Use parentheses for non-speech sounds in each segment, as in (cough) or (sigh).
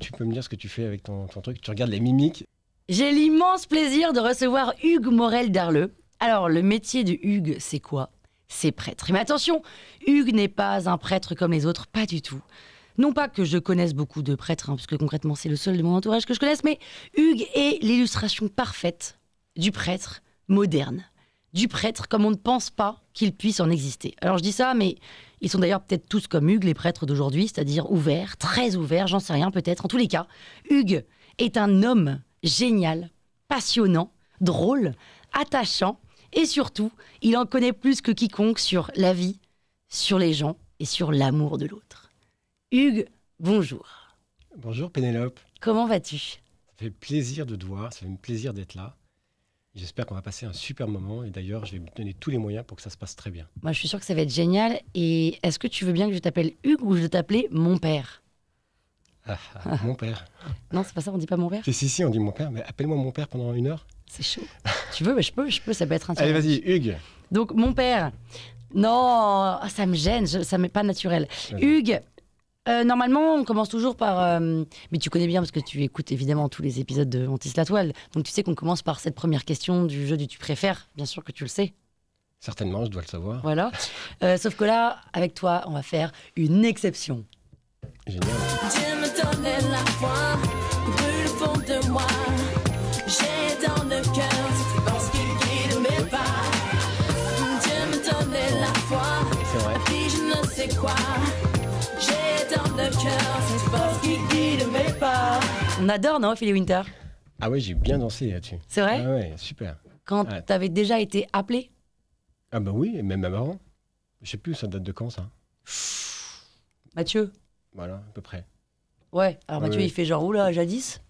tu peux me dire ce que tu fais avec ton, truc Tu regardes les mimiques J'ai l'immense plaisir de recevoir Hugues Morel d'Arleux. Alors, le métier de Hugues, c'est quoi C'est prêtre. Mais attention, Hugues n'est pas un prêtre comme les autres, pas du tout. Non pas que je connaisse beaucoup de prêtres, hein, puisque concrètement c'est le seul de mon entourage que je connaisse, mais Hugues est l'illustration parfaite du prêtre moderne du prêtre comme on ne pense pas qu'il puisse en exister. Alors je dis ça, mais ils sont d'ailleurs peut-être tous comme Hugues, les prêtres d'aujourd'hui, c'est-à-dire ouverts, très ouverts, j'en sais rien peut-être. En tous les cas, Hugues est un homme génial, passionnant, drôle, attachant, et surtout, il en connaît plus que quiconque sur la vie, sur les gens et sur l'amour de l'autre. Hugues, bonjour. Bonjour Pénélope. Comment vas-tu Ça fait plaisir de te voir, ça fait plaisir d'être là. J'espère qu'on va passer un super moment et d'ailleurs, je vais me donner tous les moyens pour que ça se passe très bien. Moi, je suis sûre que ça va être génial. Et est-ce que tu veux bien que je t'appelle Hugues ou je vais t'appeler mon père ah, ah Mon père. (laughs) non, c'est pas ça, on dit pas mon père Si, si, on dit mon père, mais appelle-moi mon père pendant une heure. C'est chaud. tu veux, mais je peux, je peux, ça peut être un Allez, vas-y, Hugues. Donc, mon père. Non, ah, ça me gêne, ça m'est pas naturel. Hugues, euh, normalement, on commence toujours par. Euh, mais tu connais bien parce que tu écoutes évidemment tous les épisodes de On la toile. Donc tu sais qu'on commence par cette première question du jeu du tu préfères. Bien sûr que tu le sais. Certainement, je dois le savoir. Voilà. (laughs) Euh, sauf que là, avec toi, on va faire une exception. Génial. Dieu me donne la foi, brûle fond moi. J'ai dans le cœur me la foi, je ne sais quoi. On adore, non, Philly Winter Ah ouais, j'ai bien dansé là-dessus. C'est vrai ah ouais, super. Quand t'avais déjà été appelé Ah bah oui, même avant. Je sais plus, ça date de quand ça Mathieu Voilà, à peu près. Ouais, alors Mathieu, il fait genre où là, jadis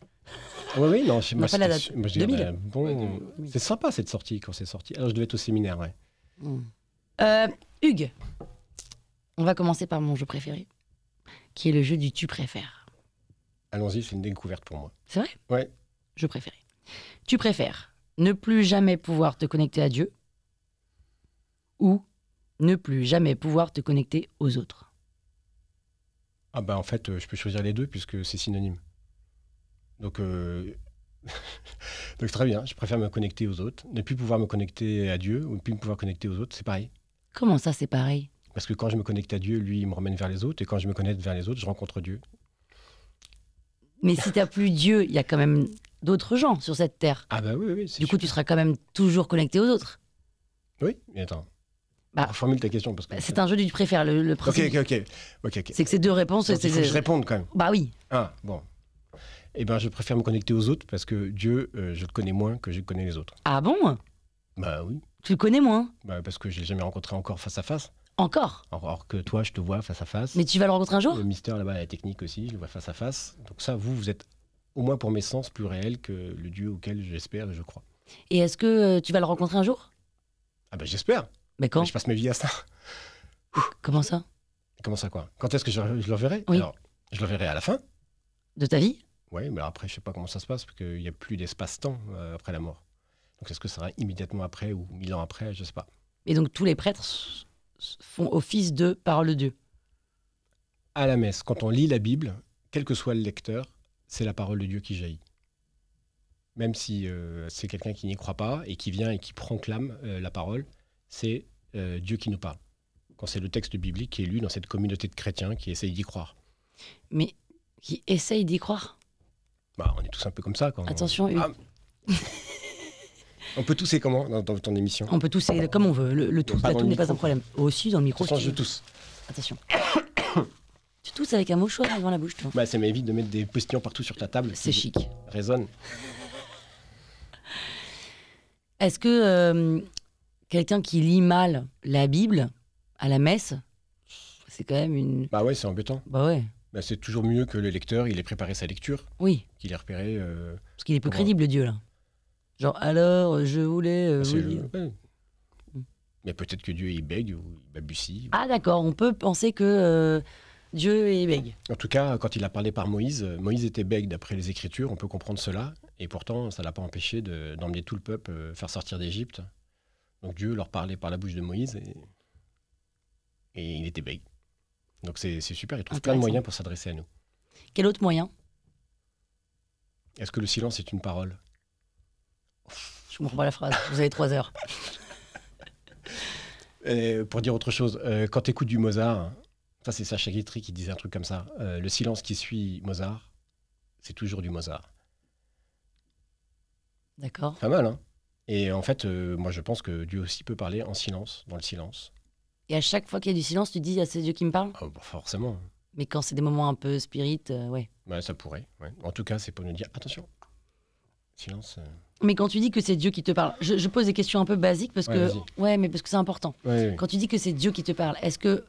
oui, ah oui, non, sais pas la date. Moi, bah, bon, c'est sympa cette sortie quand c'est sorti. Alors je devais être au séminaire, ouais. Mm. Euh, Hugues, on va commencer par mon jeu préféré qui est le jeu du tu préfères. Allons-y, c'est une découverte pour moi. C'est vrai Ouais. Je préférais. Tu préfères ne plus jamais pouvoir te connecter à Dieu ou ne plus jamais pouvoir te connecter aux autres Ah ben en fait, euh, je peux choisir les deux puisque c'est synonyme. Donc, euh, (laughs) Donc très bien, je préfère me connecter aux autres. Ne plus pouvoir me connecter à Dieu ou ne plus me pouvoir connecter aux autres, c'est pareil. Comment ça c'est pareil parce que quand je me connecte à Dieu, lui, il me ramène vers les autres. Et quand je me connecte vers les autres, je rencontre Dieu. Mais si tu n'as plus Dieu, il y a quand même d'autres gens sur cette terre. Ah bah oui, oui. Du coup, tu seras quand même toujours connecté aux autres. Oui, mais attends. Bah, Formule ta question. parce que... Bah, c'est un jeu du préfère, le, le Ok, ok, ok. C'est que ces deux réponses... Donc, il faut que je réponde quand même. Bah oui. Ah, bon. Eh ben, je préfère me connecter aux autres parce que Dieu, euh, je le connais moins que je connais les autres. Ah bon Bah oui. Tu le connais moins Bah parce que je l'ai jamais rencontré encore face à face. Encore Alors que toi, je te vois face à face. Mais tu vas le rencontrer un jour Le euh, Mister là-bas la technique aussi, je le vois face à face. Donc ça, vous, vous êtes au moins pour mes sens plus réel que le Dieu auquel j'espère et je crois. Et est-ce que euh, tu vas le rencontrer un jour Ah ben j'espère. Mais quand Je passe mes vies à ça. Comment ça Comment ça quoi Quand est-ce que je, le reverrai Alors, je le verrai à la fin. De ta vie Oui, mais après, je sais pas comment ça se passe, parce qu'il n'y a plus d'espace-temps euh, après la mort. Donc est-ce que ça sera immédiatement après ou mille ans après Je sais pas. Et donc tous les prêtres font office de parole de Dieu. À la messe, quand on lit la Bible, quel que soit le lecteur, c'est la parole de Dieu qui jaillit. Même si euh, c'est quelqu'un qui n'y croit pas et qui vient et qui proclame euh, la parole, c'est euh, Dieu qui nous parle. Quand c'est le texte biblique qui est lu dans cette communauté de chrétiens qui essayent d'y croire. Mais qui essaye d'y croire bah, On est tous un peu comme ça. Quand Attention, on... Ah. On peut tousser comment dans, ton émission On peut tousser comme on veut. Le, tout tout n'est pas un problème. Aussi, oh, dans le micro. Attention, je, tousse. Attention. (coughs) tu tousses avec un mouchoir devant la bouche, Bah, ça m'évite de mettre des postillons partout sur ta table. C'est chic. Résonne. (laughs) Est-ce que euh, quelqu'un qui lit mal la Bible à la messe, c'est quand même une. Bah ouais, c'est embêtant. Bah ouais. Bah, c'est toujours mieux que le lecteur, il ait préparé sa lecture. Oui. Qu'il ait repéré. Euh, Parce qu'il est peu euh, crédible, Dieu, là. Genre, alors, euh, je voulais euh, ah, mm. Mais peut-être que Dieu, est bègue ou il babussie. Ah, d'accord, on peut penser que euh, Dieu est bègue. En tout cas, quand il a parlé par Moïse, Moïse était bègue d'après les Écritures, on peut comprendre cela. Et pourtant, ça ne l'a pas empêché d'emmener tout le peuple faire sortir d'Égypte. Donc Dieu leur parlait par la bouche de Moïse et, et il était bègue. Donc c'est super, il trouve plein de moyens pour s'adresser à nous. Quel autre moyen Est-ce que le silence est une parole je comprends pas la phrase. Vous avez trois heures. (laughs) pour dire autre chose, euh, quand tu écoutes du Mozart, ça c'est Sacha Guitry qui disait un truc comme ça, euh, le silence qui suit Mozart, c'est toujours du Mozart. D'accord. Pas mal, hein Et en fait, euh, moi je pense que Dieu aussi peut parler en silence, dans le silence. Et à chaque fois qu'il y a du silence, tu dis, à ces yeux qui me parlent ah, bah, Forcément. Mais quand c'est des moments un peu spirites, ouais. Bah, ça pourrait, ouais. En tout cas, c'est pour nous dire, attention, silence. Mais quand tu dis que c'est Dieu qui te parle, je, pose des questions un peu basiques parce que ouais, mais parce que c'est important. quand tu dis que c'est Dieu qui te parle, est-ce que euh,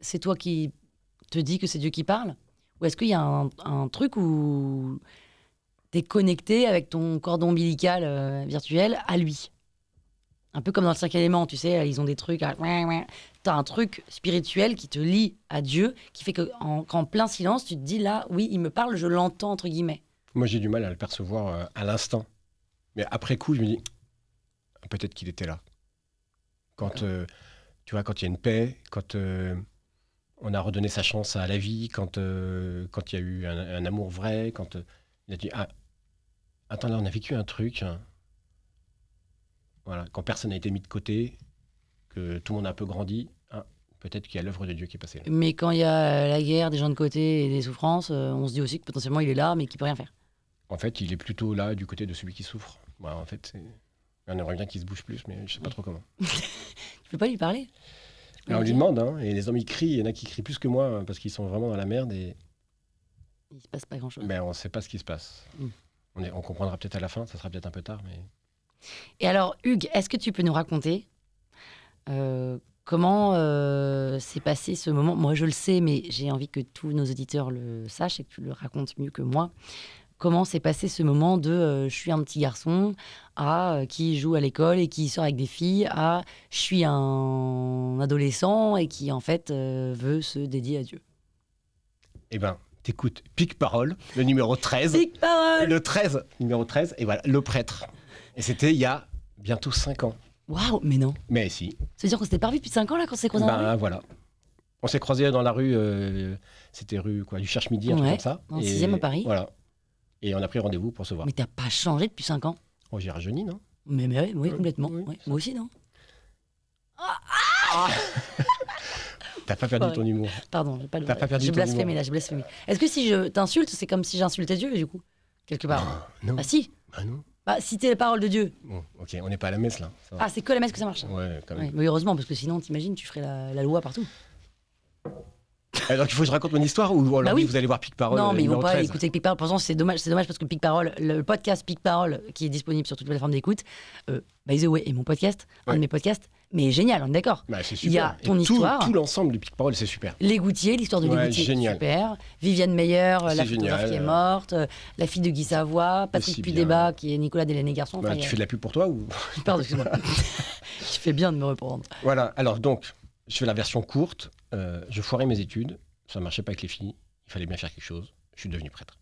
c'est toi qui te dis que c'est Dieu qui parle ou est-ce qu'il y a un, truc où es connecté avec ton cordon ombilical euh, virtuel à lui Un peu comme dans le cinquième élément, tu sais, ils ont des trucs. Euh, tu as un truc spirituel qui te lie à Dieu, qui fait qu'en en plein silence, tu te dis là, oui, il me parle, je l'entends entre guillemets. Moi, j'ai du mal à le percevoir à l'instant. Mais après coup, je me dis, peut-être qu'il était là. Quand, euh, tu vois, quand il y a une paix, quand euh, on a redonné sa chance à la vie, quand, euh, quand il y a eu un, amour vrai, quand il a dit, ah, attends, là, on a vécu un truc. Hein. Voilà, quand personne n'a été mis de côté, que tout le monde a un peu grandi, ah, peut-être qu'il y a l'œuvre de Dieu qui est passée. Mais quand il y a la guerre, des gens de côté et des souffrances, on se dit aussi que potentiellement il est là, mais qu'il peut rien faire en fait, il est plutôt là du côté de celui qui souffre. Bah, en fait, on aimerait bien qui se bouge plus, mais je sais pas trop comment. (laughs) tu peux pas lui parler Alors, on lui demande, hein, et les hommes ils crient, il y en a qui crient plus que moi hein, parce qu'ils sont vraiment dans la merde et. Il se passe pas grand chose. Mais ben, on sait pas ce qui se passe. Mm. On, comprendra peut-être à la fin, ça sera peut-être un peu tard, mais. Et alors, Hugues, est-ce que tu peux nous raconter euh, comment euh, s'est passé ce moment Moi, je le sais, mais j'ai envie que tous nos auditeurs le sachent et que tu le racontes mieux que moi comment s'est passé ce moment de euh, je suis un petit garçon à euh, qui joue à l'école et qui sort avec des filles à je suis un adolescent et qui en fait euh, veut se dédier à Dieu. Eh ben, t'écoutes Pique Parole, le numéro 13. Pique Parole Le 13, numéro 13, et voilà, le prêtre. Et c'était il y a bientôt 5 ans. Waouh, mais non. Mais si. Ça veut dire qu'on s'était pas vu depuis 5 ans là quand on s'est croisés Ben voilà. On s'est croisés dans la rue, c'était rue quoi, du Cherche-Midi, un truc comme ça. En 6 à Paris. Voilà. Et on a pris rendez-vous pour se voir. Mais t'as pas changé depuis 5 ans Oh, j'ai rajeuni, non mais, mais oui, complètement. Moi aussi, non ah, ah. (laughs) T'as pas perdu ton humour. Pardon, j'ai pas, le... pas perdu je blasphémé là, je blasphémé. Est-ce que si je t'insulte, c'est comme si j'insultais Dieu du coup Quelque part Ah, Non. Bah si Ah non. Bah citer les paroles de Dieu. Bon, ok, on n'est pas à la messe là. Ah, c'est que la messe que ça marche Ouais, quand même. mais heureusement, parce que sinon, t'imagines, tu ferais la loi partout. Alors il faut que je raconte mon histoire ou alors bah vous allez voir Pic Parole Non, euh, mais ils vont pas écouter Pic Parole. Pour c'est dommage, c'est dommage parce que Pic Parole, le podcast Pic Parole qui est disponible sur toutes les plateformes d'écoute, euh, by the way, est mon podcast, un de mes podcasts, mais est génial, on est d'accord. Bah, c'est super. Il y a ton histoire. Tout, l'ensemble du Pic Parole, c'est super. Les Goutiers, l'histoire de Les Goutiers, super. Viviane Meyer, euh, la photographe qui est morte, euh, la fille de Guy Savoie, Patrick Pudéba qui est Nicolas Delaney Garçon. Bah, tu fais de la pub pour toi ou Pardon, excuse-moi. (laughs) (laughs) je fais bien de me reprendre. Voilà, alors donc, je fais la version courte. Euh, je foirais mes études, ça ne marchait pas avec les filles, il fallait bien faire quelque chose, je suis devenu prêtre.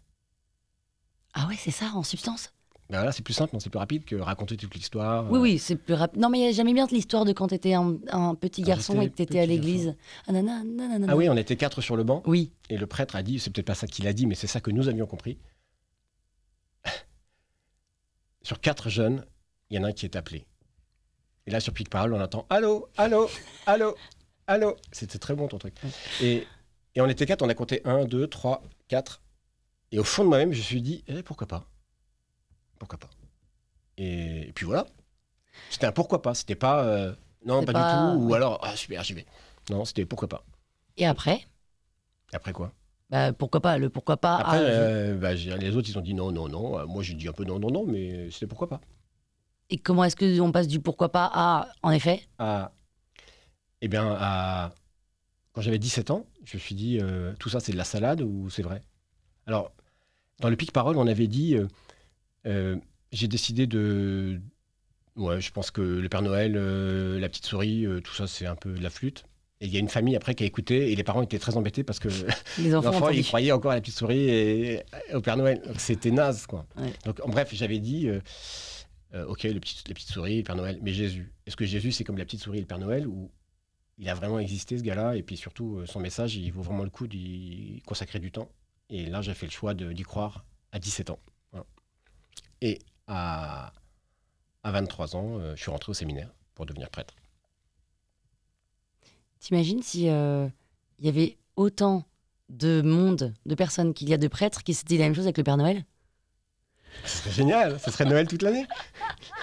Ah ouais, c'est ça, en substance ben là, c'est plus simple, c'est plus rapide que raconter toute l'histoire. Oui, euh. oui, c'est plus rapide. Non, mais il n'y a jamais bien de l'histoire de quand tu étais un, petit garçon et que tu étais à l'église. Ah, ah, oui, on était quatre sur le banc. Oui. Et le prêtre a dit, c'est peut-être pas ça qu'il a dit, mais c'est ça que nous avions compris. (laughs) sur quatre jeunes, il y en a un qui est appelé. Et là, sur pique Parole, on entend Allô, allô, allô. Allô C'était très bon ton truc. Et, on était quatre, on a compté un, deux, trois, quatre. Et au fond de moi-même, je me suis dit, eh, pourquoi pas Pourquoi pas et, puis voilà. C'était un pourquoi pas. C'était pas euh, non, pas, du tout. Ou alors, ah, super, j'y vais. Non, c'était pourquoi pas. Et après Après quoi bah, pourquoi pas Le pourquoi pas Après, euh, bah, les autres, ils ont dit non, non, non. Euh, moi, j'ai dit un peu non, non, non, mais c'était pourquoi pas. Et comment est-ce qu'on passe du pourquoi pas à en effet À eh bien, quand j'avais 17 ans, je me suis dit, euh, tout ça c'est de la salade ou c'est vrai Alors, dans le pic-parole, on avait dit, euh, euh, j'ai décidé de... Ouais, je pense que le Père Noël, la petite souris, tout ça c'est un peu de la flûte. Et il y a une famille après qui a écouté et les parents étaient très embêtés parce que les (laughs) enfants, ils croyaient encore à la petite souris et au Père Noël. C'était naze quoi. Donc en bref, j'avais dit OK, le petit, la petite souris, le Père Noël, mais Jésus. Est-ce que Jésus c'est comme la petite souris et le Père Noël ou il a vraiment existé ce gars-là. Et puis surtout, euh, son message, il vaut vraiment le coup d'y consacrer du temps. Et là, j'ai fait le choix d'y croire à 17 ans. Et à, 23 ans, euh, je suis rentré au séminaire pour devenir prêtre. T'imagines si euh, il y avait autant de monde, de personnes qu'il y a de prêtres qui se disent la même chose avec le Père Noël Ce serait génial, ce serait Noël toute l'année.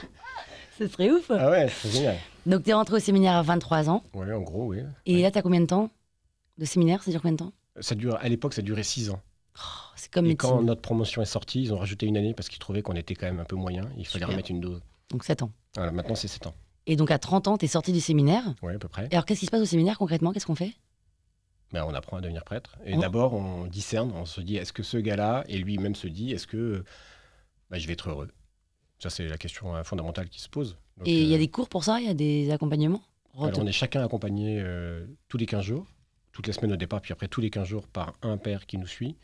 (laughs) ce serait ouf. Ah ouais, c'est génial. Donc, tu es rentré au séminaire à 23 ans. Oui, en gros, oui. Et là, tu as combien de temps de séminaire Ça dure combien de temps ça dure, À l'époque, ça durait 6 ans. Oh, c'est comme Et quand notre promotion est sortie, ils ont rajouté une année parce qu'ils trouvaient qu'on était quand même un peu moyen. Il fallait remettre une dose. Donc 7 ans. Voilà, maintenant, c'est 7 ans. Et donc, à 30 ans, tu es sorti du séminaire. Oui, à peu près. alors, qu'est-ce qui se passe au séminaire concrètement Qu'est-ce qu'on fait ben, on apprend à devenir prêtre. Et d'abord, on discerne, on se dit, est-ce que ce gars-là, et lui-même se dit, est-ce que ben, je vais être heureux ça, c'est la question euh, fondamentale qui se pose. et il y a euh, des cours pour ça Il y a des accompagnements On est chacun accompagné euh, tous les 15 jours, toutes les semaines au départ, puis après tous les 15 jours par un père qui nous suit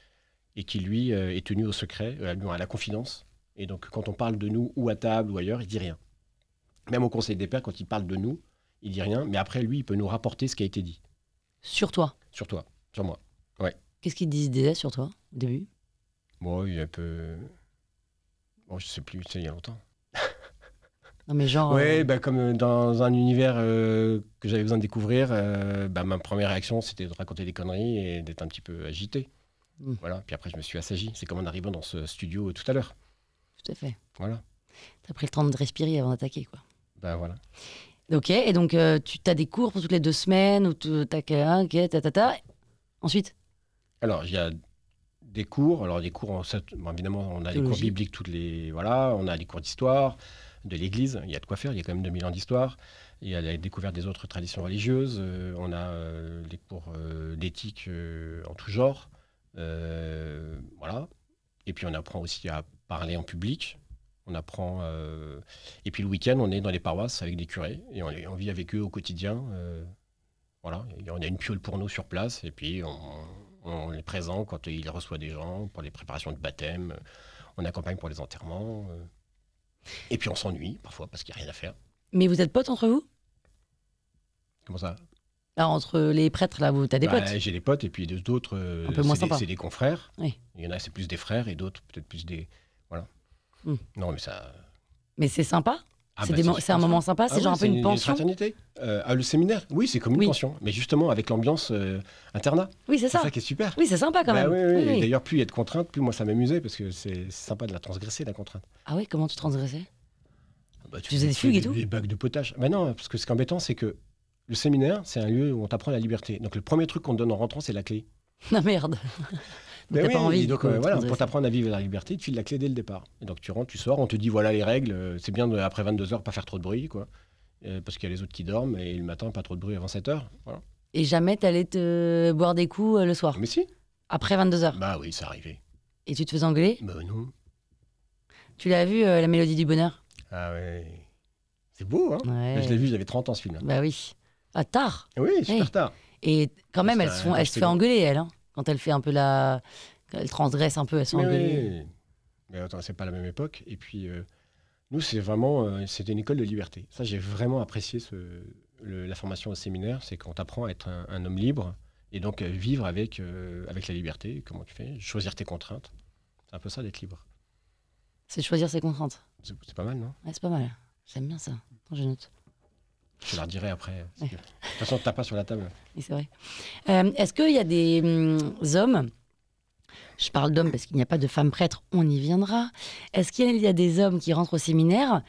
et qui, lui, est tenu au secret, à la confidence. Et donc, quand on parle de nous, ou à table, ou ailleurs, il dit rien. Même au conseil des pères, quand il parle de nous, il dit rien. Mais après, lui, il peut nous rapporter ce qui a été dit. Sur toi Sur toi, sur moi, ouais. Qu'est-ce qu'il disent déjà sur toi, au début bon, il y a un peu je sais plus, il y a longtemps. non, mais genre. Oui, euh, bah, comme euh, dans un univers euh, que j'avais besoin de découvrir, bah, ma première réaction, c'était de raconter des conneries et d'être un petit peu agité. Hmm. Voilà. Puis après, je me suis assagi. C'est comme en arrivant dans ce studio tout à l'heure. Tout à fait. Voilà. Tu as pris le temps de respirer avant d'attaquer, quoi. Ben voilà. Ok, et donc tu as des cours pour toutes les deux semaines, ou tu as ta, ta, ta, Ensuite Alors, il des cours. Alors, des cours, évidemment, on a des cours bibliques, toutes les, voilà, on a des cours d'histoire, de l'Église. Il y a de quoi faire, il y a quand même 2000 ans d'histoire. Il y a la découverte des autres traditions religieuses. Euh, on a des euh, cours euh, d'éthique en tout genre. voilà. Et puis, on apprend aussi à parler en public. On apprend. Et puis le week-end, on est dans les paroisses avec des curés et on, vit avec eux au quotidien. Voilà, on a une piole pour nous sur place et puis on, on est présent quand il reçoit des gens pour les préparations de baptême. On accompagne pour les enterrements. Euh. Et puis on s'ennuie parfois parce qu'il n'y a rien à faire. Mais vous êtes potes entre vous Comment ça ah, entre les prêtres, là, vous, t'as des bah, potes J'ai des potes et puis d'autres, euh, Un peu moins c'est, des, c'est des confrères. Il y en a, c'est plus des frères et d'autres, peut-être plus des. Voilà. Hmm. Non, mais ça. Mais c'est sympa ah, bah, c'est un moment sympa, c'est ah genre un peu une, une pension. Fraternité. Euh, ah, le séminaire, oui, c'est comme une pension, mais justement avec l'ambiance interna. Euh, internat. Oui, c'est ça. C'est ça qui est super. Oui, c'est sympa quand bah même. oui, D'ailleurs, plus il y a de contraintes, plus moi ça m'amusait parce que c'est sympa de la transgresser, la contrainte. Ah oui, comment tu transgressais ah bah, tu, faisais des fugues et tout Des bacs de potage. Mais non, parce que ce qui est embêtant, c'est que le séminaire, c'est un lieu où on t'apprend la liberté. Donc le premier truc qu'on te donne en rentrant, c'est la clé. (laughs) Ah merde (laughs) Mais pas envie. Donc, euh, voilà, pour t'apprendre à vivre la liberté, tu files la clé dès le départ. Et donc tu rentres, tu sors, on te dit voilà les règles, euh, c'est bien après 22 heures pas faire trop de bruit, quoi. Euh, parce qu'il y a les autres qui dorment et le matin pas trop de bruit avant 7 h Et jamais t'allais te boire des coups le soir Mais si. Après 22 h Bah oui, ça arrivait. Et tu te fais engueuler Bah non. Tu l'as vu, La Mélodie du Bonheur Ah oui. C'est beau, hein Je l'ai vu, j'avais 30 ans ce film. Bah oui. à ah, tard Oui, super tard. Et quand même, elles se, elle se fait engueuler, elle. Hein. Quand elle fait un peu la. Elle transgresse un peu, elle Mais attends, c'est pas la même époque. Et puis, euh, nous, c'est vraiment. Euh, c'était une école de liberté. Ça, j'ai vraiment apprécié ce, la formation au séminaire. C'est quand t'apprend à être un, homme libre et donc euh, vivre avec, avec la liberté. Comment tu fais Choisir tes contraintes. C'est un peu ça d'être libre. C'est choisir ses contraintes. C'est pas mal, non ouais, C'est pas mal. J'aime bien ça. je note. Je leur dirai après. De toute façon, tu n'as pas sur la table. C'est vrai. Euh, est-ce qu'il y a des hum, hommes je parle d'hommes parce qu'il n'y a pas de femmes prêtres, on y viendra. Est-ce qu'il y a des hommes qui rentrent au séminaire,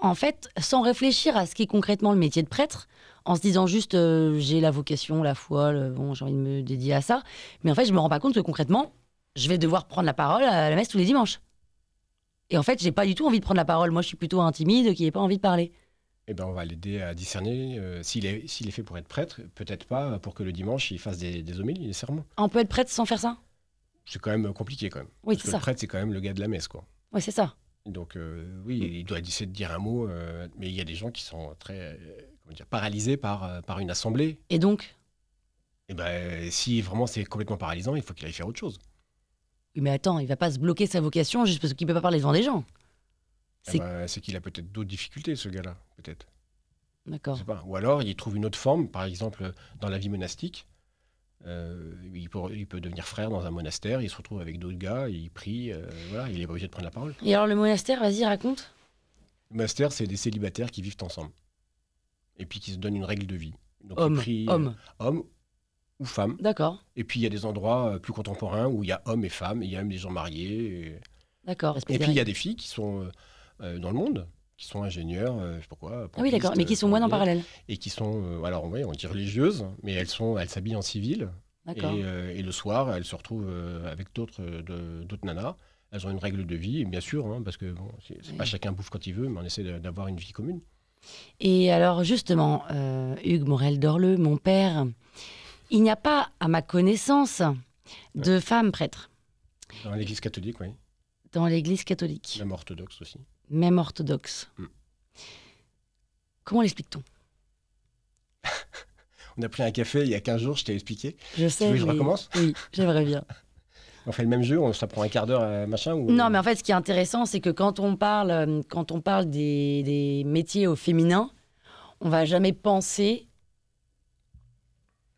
en fait, sans réfléchir à ce qu'est concrètement le métier de prêtre, en se disant juste euh, j'ai la vocation, la foi, bon, j'ai envie de me dédier à ça, mais en fait, je me rends pas compte que concrètement, je vais devoir prendre la parole à la messe tous les dimanches. Et en fait, j'ai pas du tout envie de prendre la parole. Moi, je suis plutôt un timide qui n'ai pas envie de parler. Eh ben, on va l'aider à discerner euh, s'il est, fait pour être prêtre, peut-être pas pour que le dimanche il fasse des, des homélies, des sermons. On peut être prêtre sans faire ça C'est quand même compliqué quand même. Oui, c'est ça. le prêtre c'est quand même le gars de la messe quoi. Oui, c'est ça. Donc euh, oui, mm. il doit essayer de dire un mot, euh, mais il y a des gens qui sont très comment paralysés par, une assemblée. Et donc Eh ben si vraiment c'est complètement paralysant, il faut qu'il aille faire autre chose. mais attends, il va pas se bloquer sa vocation juste parce qu'il peut pas parler devant des gens. Ah bah, c'est qu'il a peut-être d'autres difficultés, ce gars-là, peut-être. D'accord. Ou alors, il trouve une autre forme, par exemple, dans la vie monastique. Euh, il, peut, il, peut, devenir frère dans un monastère, il se retrouve avec d'autres gars, il prie, euh, voilà, il n'est pas obligé de prendre la parole. Et alors, le monastère, vas-y, raconte. Le monastère, c'est des célibataires qui vivent ensemble et puis qui se donnent une règle de vie. Donc, homme, euh, homme. ou femme. D'accord. Et puis, il y a des endroits plus contemporains où il y a hommes et femmes, il y a même des gens mariés. D'accord. Et puis, il y a des filles qui sont euh, dans le monde qui sont ingénieurs, euh, je sais pas Ah oui, d'accord, mais qui sont moines en euh, parallèle. Et qui sont, alors oui, on dit religieuses, mais elles sont, elles s'habillent en civil. Et, et, le soir, elles se retrouvent avec d'autres nanas. Elles ont une règle de vie, bien sûr, hein, parce que bon, c'est pas chacun bouffe quand il veut, mais on essaie d'avoir une vie commune. Et alors justement, Hugues Morel d'Orleux, mon père, il n'y a pas, à ma connaissance, de femmes prêtres. Dans l'Église catholique, oui. Dans l'Église catholique. Même orthodoxe aussi même orthodoxe. Mm. Comment l'explique-t-on (laughs) On a pris un café il y a 15 jours, je t'ai expliqué. Je sais. Tu je recommence Oui, j'aimerais bien. (laughs) on fait le même jeu, on, ça prend un quart d'heure, euh, machin ou... Non, mais en fait, ce qui est intéressant, c'est que quand on parle, euh, quand on parle des, métiers au féminin, on va jamais penser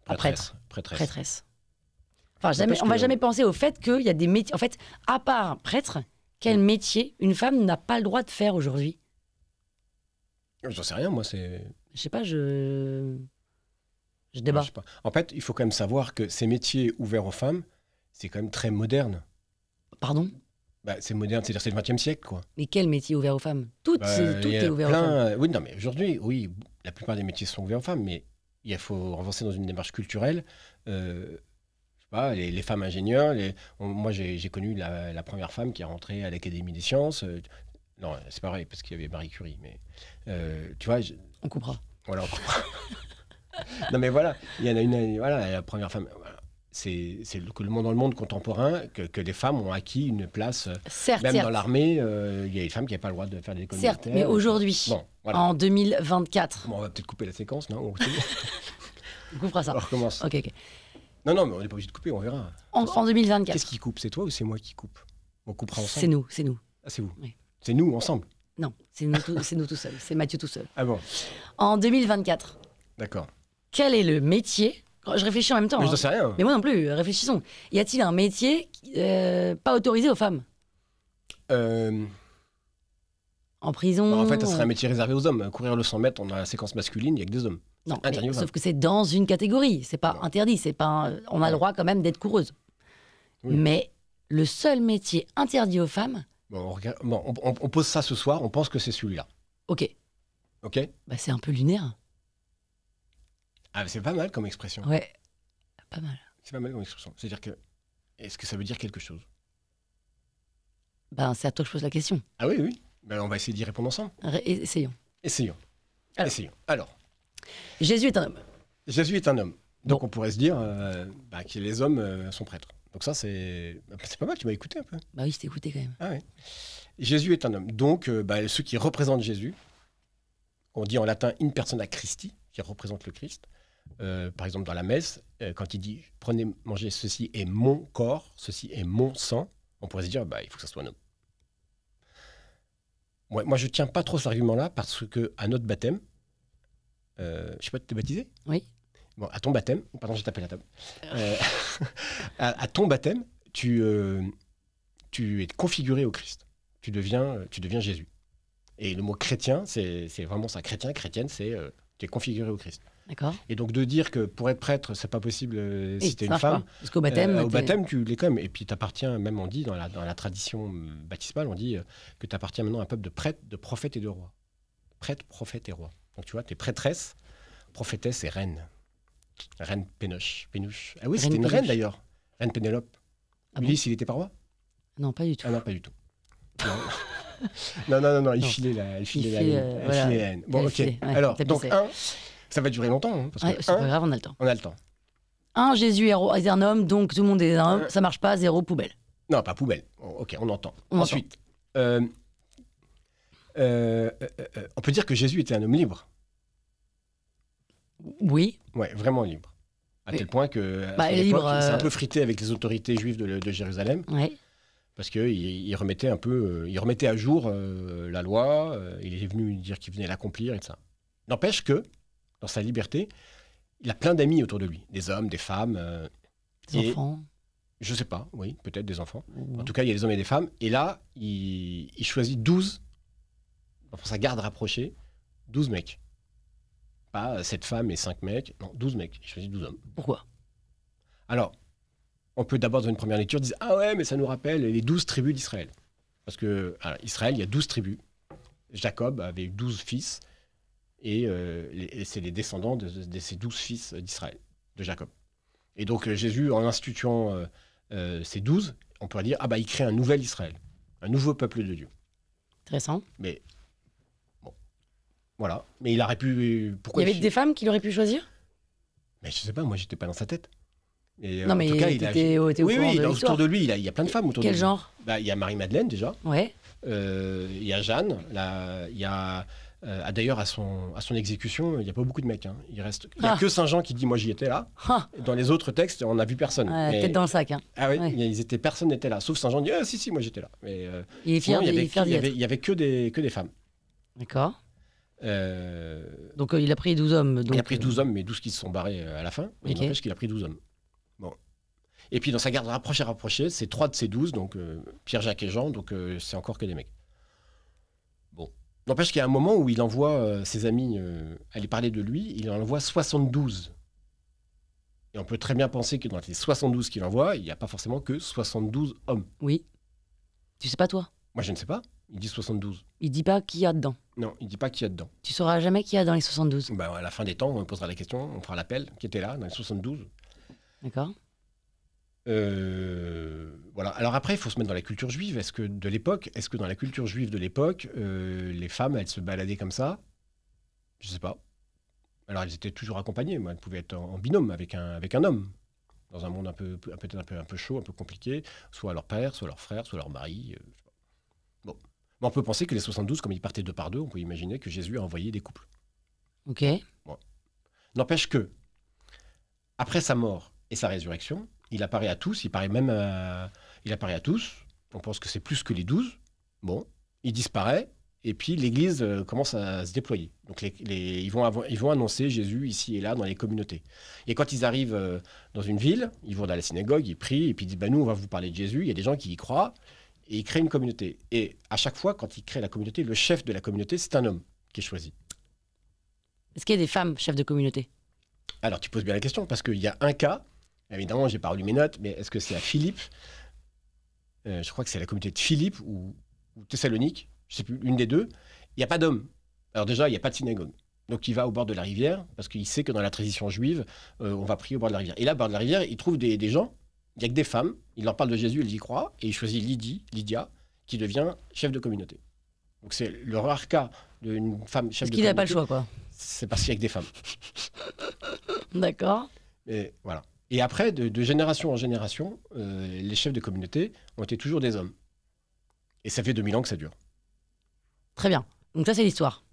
à prêtre. Prêtresse. prêtresse. Enfin, jamais, on va jamais penser au fait qu'il y a des métiers. En fait, à part prêtre, quel mm. métier une femme n'a pas le droit de faire aujourd'hui J'en sais rien, moi, c'est. Je sais pas, je. Je débat. pas. En fait, il faut quand même savoir que ces métiers ouverts aux femmes, c'est quand même très moderne. Pardon bah, c'est moderne, c'est-à-dire c'est le 20e siècle, quoi. Mais quel métier ouvert aux femmes Tout, bah, est, ouvert aux femmes. Oui, non, mais aujourd'hui, oui, la plupart des métiers sont ouverts aux femmes, mais il faut avancer dans une démarche culturelle. Euh, les, femmes ingénieurs, moi j'ai connu la, première femme qui est rentrée à l'Académie des sciences. Euh, non, c'est pas vrai parce qu'il y avait Marie Curie, mais euh, tu vois... On coupera. Voilà, on coupera. (laughs) non mais voilà, il y en a une, euh, voilà, la première femme... c'est que le monde dans le monde contemporain que, que, les femmes ont acquis une place. Certes, même dans l'armée, il y a une femme qui n'a pas le droit de faire des économies. Certes, mais aujourd'hui, en 2024. on va peut-être couper la séquence, non On coupera ça. On recommence. Ok, ok. Non, non, mais on n'est pas obligé de couper, on verra. En, 2024. Qu'est-ce qui coupe C'est toi ou c'est moi qui coupe On coupera ensemble C'est nous, c'est nous. Ah, c'est vous C'est nous, ensemble Non, c'est nous, tout, nous tout seuls, c'est Mathieu tout seul. Ah bon En 2024. D'accord. Quel est le métier Je réfléchis en même temps. Mais je hein. sais rien. Mais moi non plus, euh, réfléchissons. Y a-t-il un métier euh, pas autorisé aux femmes euh. En prison bah, En fait, ça serait un métier réservé aux hommes. Courir le 100 mètres, on a la séquence masculine, il n'y a que des hommes. Non, ah, sauf que c'est dans une catégorie, c'est pas interdit, c'est pas on a le droit quand même d'être coureuse. Mais le seul métier interdit aux femmes. Bon, on, pose ça ce soir, on pense que c'est celui-là. Ok. Ok. Bah, c'est un peu lunaire. Ah, c'est pas mal comme expression. Ouais, pas mal. C'est pas mal comme expression. C'est-à-dire que, est-ce que ça veut dire quelque chose Ben, c'est à toi que je pose la question. Ah oui, oui. Ben, on va essayer d'y répondre ensemble. essayons. Essayons. Essayons. Alors, Jésus est un homme. Jésus est un homme. Donc, on pourrait se dire euh, bah, que les hommes euh, sont prêtres. Donc ça, bah, c'est pas mal, tu m'as écouté un peu. Bah oui, je t'ai écouté quand même. Ah, Jésus est un homme. Donc euh, bah, ceux qui représentent Jésus, on dit en latin in persona Christi, qui représente le Christ. par exemple, dans la messe, quand il dit prenez, mangez ceci est mon corps, ceci est mon sang, on pourrait se dire bah, il faut que ça soit un homme. Moi, moi je ne tiens pas trop cet argument-là parce que à notre baptême, euh, je sais pas, tu t'es baptisé Oui. Bon, à ton baptême, pardon, j'ai tapé la table. Euh, (laughs) à, ton baptême, tu, euh, tu es configuré au Christ. Tu deviens, tu deviens Jésus. Et le mot chrétien, c'est vraiment ça. Chrétien, chrétienne, c'est euh, tu es configuré au Christ. D'accord. Et donc de dire que pour être prêtre, c'est pas possible si tu es une femme. Parce qu'au baptême, au baptême, tu l'es quand même. Et puis tu appartiens, même on dit dans la, dans la tradition baptismale, on dit que tu appartiens maintenant à un peuple de prêtres, de prophètes et de rois. Prêtres, prophètes et rois. Donc tu vois, t'es es prêtresse, prophétesse et reine. Reine Pénoche. Ah oui, c'était une reine d'ailleurs. Reine Pénélope. Ah Ulysse, il était par moi Non, pas du tout. Ah non, pas du tout. Non, (laughs) non, non, non, il filait la, elle filait il filait euh, Bon, ok. Alors, donc, un, ça va durer longtemps. Hein, c'est pas grave, on a le temps. On a le temps. Un, Jésus est, un homme, donc tout le monde est un homme. Euh. Ça marche pas, zéro, poubelle. Non, pas poubelle. Ok, on entend. Ensuite, euh, euh, euh, euh, on peut dire que Jésus était un homme libre. Oui. Ouais, vraiment libre. À tel point que bah, c'est un peu frité avec les autorités juives de, Jérusalem. Parce qu'il remettait un peu, il remettait à jour la loi. il est venu dire qu'il venait l'accomplir et ça. N'empêche que dans sa liberté, il a plein d'amis autour de lui, des hommes, des femmes, des enfants. Je sais pas, oui, peut-être des enfants. En mmh. tout cas, il y a des hommes et des femmes. Et là, il, il choisit 12 pour sa garde rapprochée, 12 mecs. Pas 7 euh, femmes et 5 mecs. Non, 12 mecs. Il choisit 12 hommes. Pourquoi Alors, on peut d'abord, dans une première lecture, dire Ah ouais, mais ça nous rappelle les 12 tribus d'Israël. Parce que, alors, Israël, il y a 12 tribus. Jacob avait eu 12 fils. Euh, et, c'est les descendants de, ces 12 fils d'Israël, de Jacob. Et donc, euh, Jésus, en instituant ces 12, on pourrait dire Ah bah, il crée un nouvel Israël, un nouveau peuple de Dieu. Intéressant. Mais voilà. Mais il aurait pu. Pourquoi il y avait des femmes qu'il aurait pu choisir Mais je sais pas, moi j'étais pas dans sa tête. Euh, non, en mais tout cas, il a... au, oui, oui, oui autour de lui, il, a, il, y a plein de femmes autour de lui. Quel genre bah, Il y a Marie-Madeleine déjà. Ouais. Euh, il y a Jeanne. il y a. Euh, ah, d'ailleurs, à son, à son exécution, il n'y a pas beaucoup de mecs. Hein. Il reste, il n'y a ah. que Saint-Jean qui dit Moi j'y étais là. Ah. Dans les autres textes, on n'a vu personne. Peut-être dans le sac. Hein. Ah oui, ils étaient, personne n'était là. Sauf Saint-Jean dit ah, Si, si, moi j'étais là. Mais, il y il n'y avait, avait, que, des, que des femmes. D'accord. Euh, donc euh, il a pris 12 hommes. Il a pris 12 euh, hommes, mais 12 qui se sont barrés à la fin. Il qu'il a pris 12 hommes. Bon. Et puis dans sa garde rapprochée, rapprochée, c'est trois de ces 12, donc Pierre, Jacques et Jean, donc c'est encore que des mecs. Bon. N'empêche qu'il y a un moment où il envoie ses amis aller parler de lui, il en envoie 72. Et on peut très bien penser que dans les 72 qu'il envoie, il n'y a pas forcément que 72 hommes. Oui. Tu sais pas toi Moi je ne sais pas. Il dit 72. Il dit pas qui y a dedans. Non, il dit pas qui y a dedans. Tu sauras jamais qui y a dans les 72. Bah, à la fin des temps, on posera la question, on fera l'appel. Qui était là dans les 72 D'accord. Euh, voilà. Alors après, il faut se mettre dans la culture juive. Est-ce que de l'époque, est-ce que dans la culture juive de l'époque, euh, les femmes, elles se baladaient comme ça Je sais pas. Alors elles étaient toujours accompagnées. Elles pouvaient être en, binôme avec un, avec un homme dans un monde un peu peut-être un peu un peu chaud, un peu compliqué, soit leur père, soit leur frère, soit leur mari, euh, on peut penser que les 72, comme ils partaient deux par deux, on peut imaginer que Jésus a envoyé des couples. Ok. N'empêche que, après sa mort et sa résurrection, il apparaît à tous, il, paraît même à... Euh, il apparaît à tous. On pense que c'est plus que les 12. Bon, il disparaît, et puis l'Église euh, commence à se déployer. Donc ils, vont annoncer Jésus ici et là dans les communautés. Et quand ils arrivent euh, dans une ville, ils vont dans la synagogue, ils prient, et puis ils disent "Ben Nous, on va vous parler de Jésus. Il y a des gens qui y croient et il crée une communauté. Et à chaque fois, quand il crée la communauté, le chef de la communauté, c'est un homme qui est choisi. Est-ce qu'il y a des femmes chefs de communauté Alors, tu poses bien la question, parce qu'il y a un cas, évidemment, j'ai pas relu mes notes, mais est-ce que c'est à Philippe euh, Je crois que c'est la communauté de Philippe ou, Thessalonique, je sais plus, une des deux. Il n'y a pas d'homme. Alors, déjà, il n'y a pas de synagogue. Donc il va au bord de la rivière, parce qu'il sait que dans la tradition juive, euh, on va prier au bord de la rivière. Et là, au bord de la rivière, il trouve des gens il a que des femmes. Il leur parle de Jésus, il y croient Et il choisit Lydie, Lydia, qui devient chef de communauté. Donc c'est le rare cas d'une femme chef de communauté. Parce qu'il n'a pas le choix, quoi. C'est parce qu'il y a que des femmes. (laughs) D'accord. Et voilà. Et après, de, génération en génération, euh, les chefs de communauté ont été toujours des hommes. Et ça fait 2000 ans que ça dure. Très bien. Donc ça, c'est l'histoire.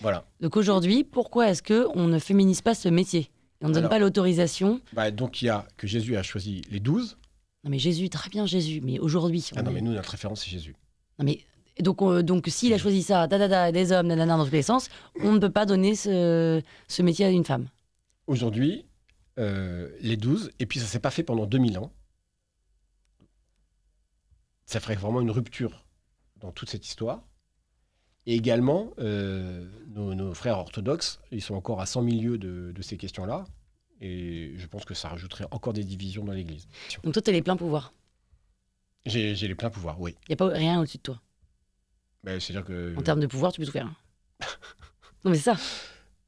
Voilà. Donc aujourd'hui, pourquoi est-ce qu'on ne féminise pas ce métier on ne donne pas l'autorisation. Bah, donc il y a que Jésus a choisi les douze. Non mais Jésus, très bien Jésus, mais aujourd'hui. Ah non mais nous notre référence c'est Jésus. mais donc euh, donc s'il a choisi ça, des hommes, dans tous les sens, on ne peut pas donner ce, métier à une femme. Aujourd'hui, euh, les douze, et puis ça s'est pas fait pendant 2000 ans. Ça ferait vraiment une rupture dans toute cette histoire. Et également, euh, nos, frères orthodoxes, ils sont encore à 100 milieux de, ces questions-là. Et je pense que ça rajouterait encore des divisions dans l'Église. Donc toi, tu as les pleins pouvoirs J'ai les pleins pouvoirs, oui. Il n'y a pas rien au-dessus de toi ben, dire que... En termes de pouvoir, tu peux tout faire. (laughs) non, mais c'est ça.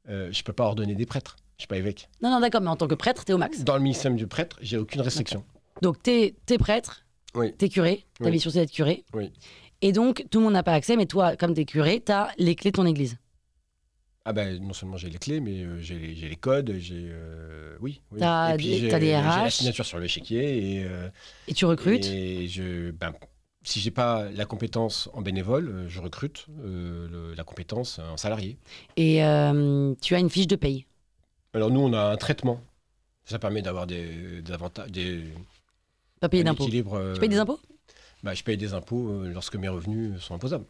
Euh, je ne peux pas ordonner des prêtres. Je ne suis pas évêque. Non, non, d'accord, mais en tant que prêtre, tu es au max. Dans le ministère du prêtre, j'ai aucune restriction. Donc tu es, prêtre, oui. tu es curé, ta mission c'est d'être curé. Oui. Et donc, tout le monde n'a pas accès, mais toi, comme t'es curé, t'as les clés de ton église. Ah ben, non seulement j'ai les clés, mais euh, j'ai les, codes, j'ai... Euh, oui, oui. T'as des RH. J'ai la signature sur l'échiquier. Et, euh, et tu recrutes et je, ben, Si j'ai pas la compétence en bénévole, je recrute la compétence en salarié. Et tu as une fiche de paye Alors nous, on a un traitement. Ça permet d'avoir des, avantages... Des, pas payer d'impôts. Tu payes des impôts bah, je paye des impôts euh, lorsque mes revenus sont imposables.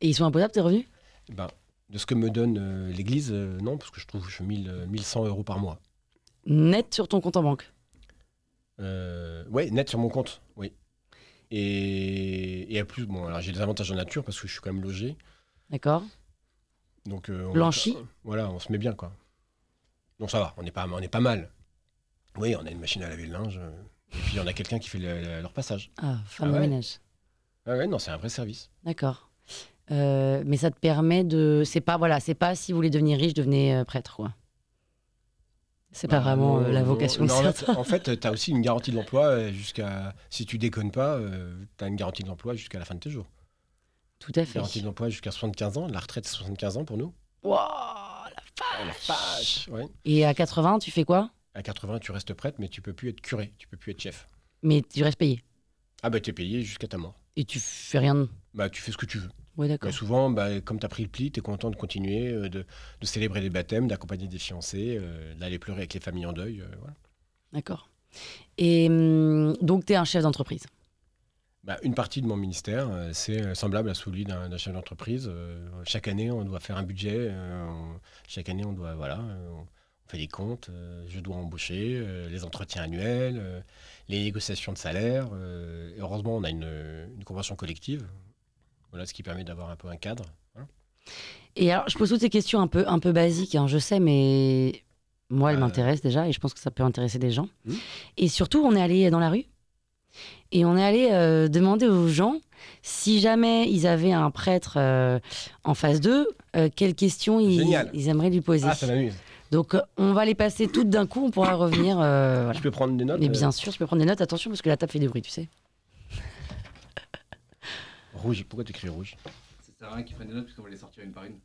Et ils sont imposables, tes revenus bah, De ce que me donne euh, l'Église, euh, non, parce que je trouve que je fais 1100 euros par mois. Net sur ton compte en banque euh, Ouais, net sur mon compte, oui. Et, à plus, bon, j'ai des avantages en nature parce que je suis quand même logé. D'accord. Donc, Blanchi. voilà, on se met bien, quoi. Donc ça va, on n'est pas, on est pas mal. Oui, on a une machine à laver le linge. Et puis, il y en a quelqu'un qui fait leur passage. Ah, femme ah ménage. Ah ouais, non, c'est un vrai service. D'accord. Euh, mais ça te permet de. C'est pas, voilà, c'est pas si vous voulez devenir riche, devenez euh, prêtre, quoi. C'est pas bah, vraiment euh, la vocation de En fait, tu aussi une garantie de l'emploi jusqu'à. Si tu déconnes pas, tu as une garantie d'emploi jusqu'à la fin de tes jours. Tout à fait. Garantie de l'emploi jusqu'à 75 ans. La retraite, c'est 75 ans pour nous. Wouah, la vache. Ouais. Et à 80, tu fais quoi à 80, tu restes prête, mais tu peux plus être curé, tu peux plus être chef. Mais tu restes payé. Ah bah es payé jusqu'à ta mort. Et tu fais rien de... Bah tu fais ce que tu veux. Ouais, d'accord. souvent, bah, comme as pris le pli, tu es content de continuer, euh, de, célébrer les baptêmes, d'accompagner des fiancés, euh, d'aller pleurer avec les familles en deuil. Euh, voilà. D'accord. Et hum, donc tu es un chef d'entreprise bah, une partie de mon ministère, c'est semblable à celui d'un, chef d'entreprise. chaque année, on doit faire un budget. chaque année, on doit voilà, on fait les comptes, euh, je dois embaucher, euh, les entretiens annuels, euh, les négociations de salaire. heureusement, on a une, convention collective, voilà ce qui permet d'avoir un peu un cadre. Et alors, je pose toutes ces questions un peu, un peu basiques, hein, je sais, mais moi, elles m'intéressent déjà et je pense que ça peut intéresser des gens. Mmh. Et surtout, on est allé dans la rue et on est allé demander aux gens si jamais ils avaient un prêtre en face d'eux, quelles questions ils, ils, aimeraient lui poser. Ah, ça m'amuse. Donc euh, on va les passer toutes d'un coup, on pourra revenir. Euh, Je peux prendre des notes Mais bien euh. sûr, je peux prendre des notes. Attention parce que la table fait du bruit, tu sais. (laughs) Rouge, pourquoi tu écris rouge Ça sert à rien qu'ils prennent des notes puisqu'on va les sortir une par une.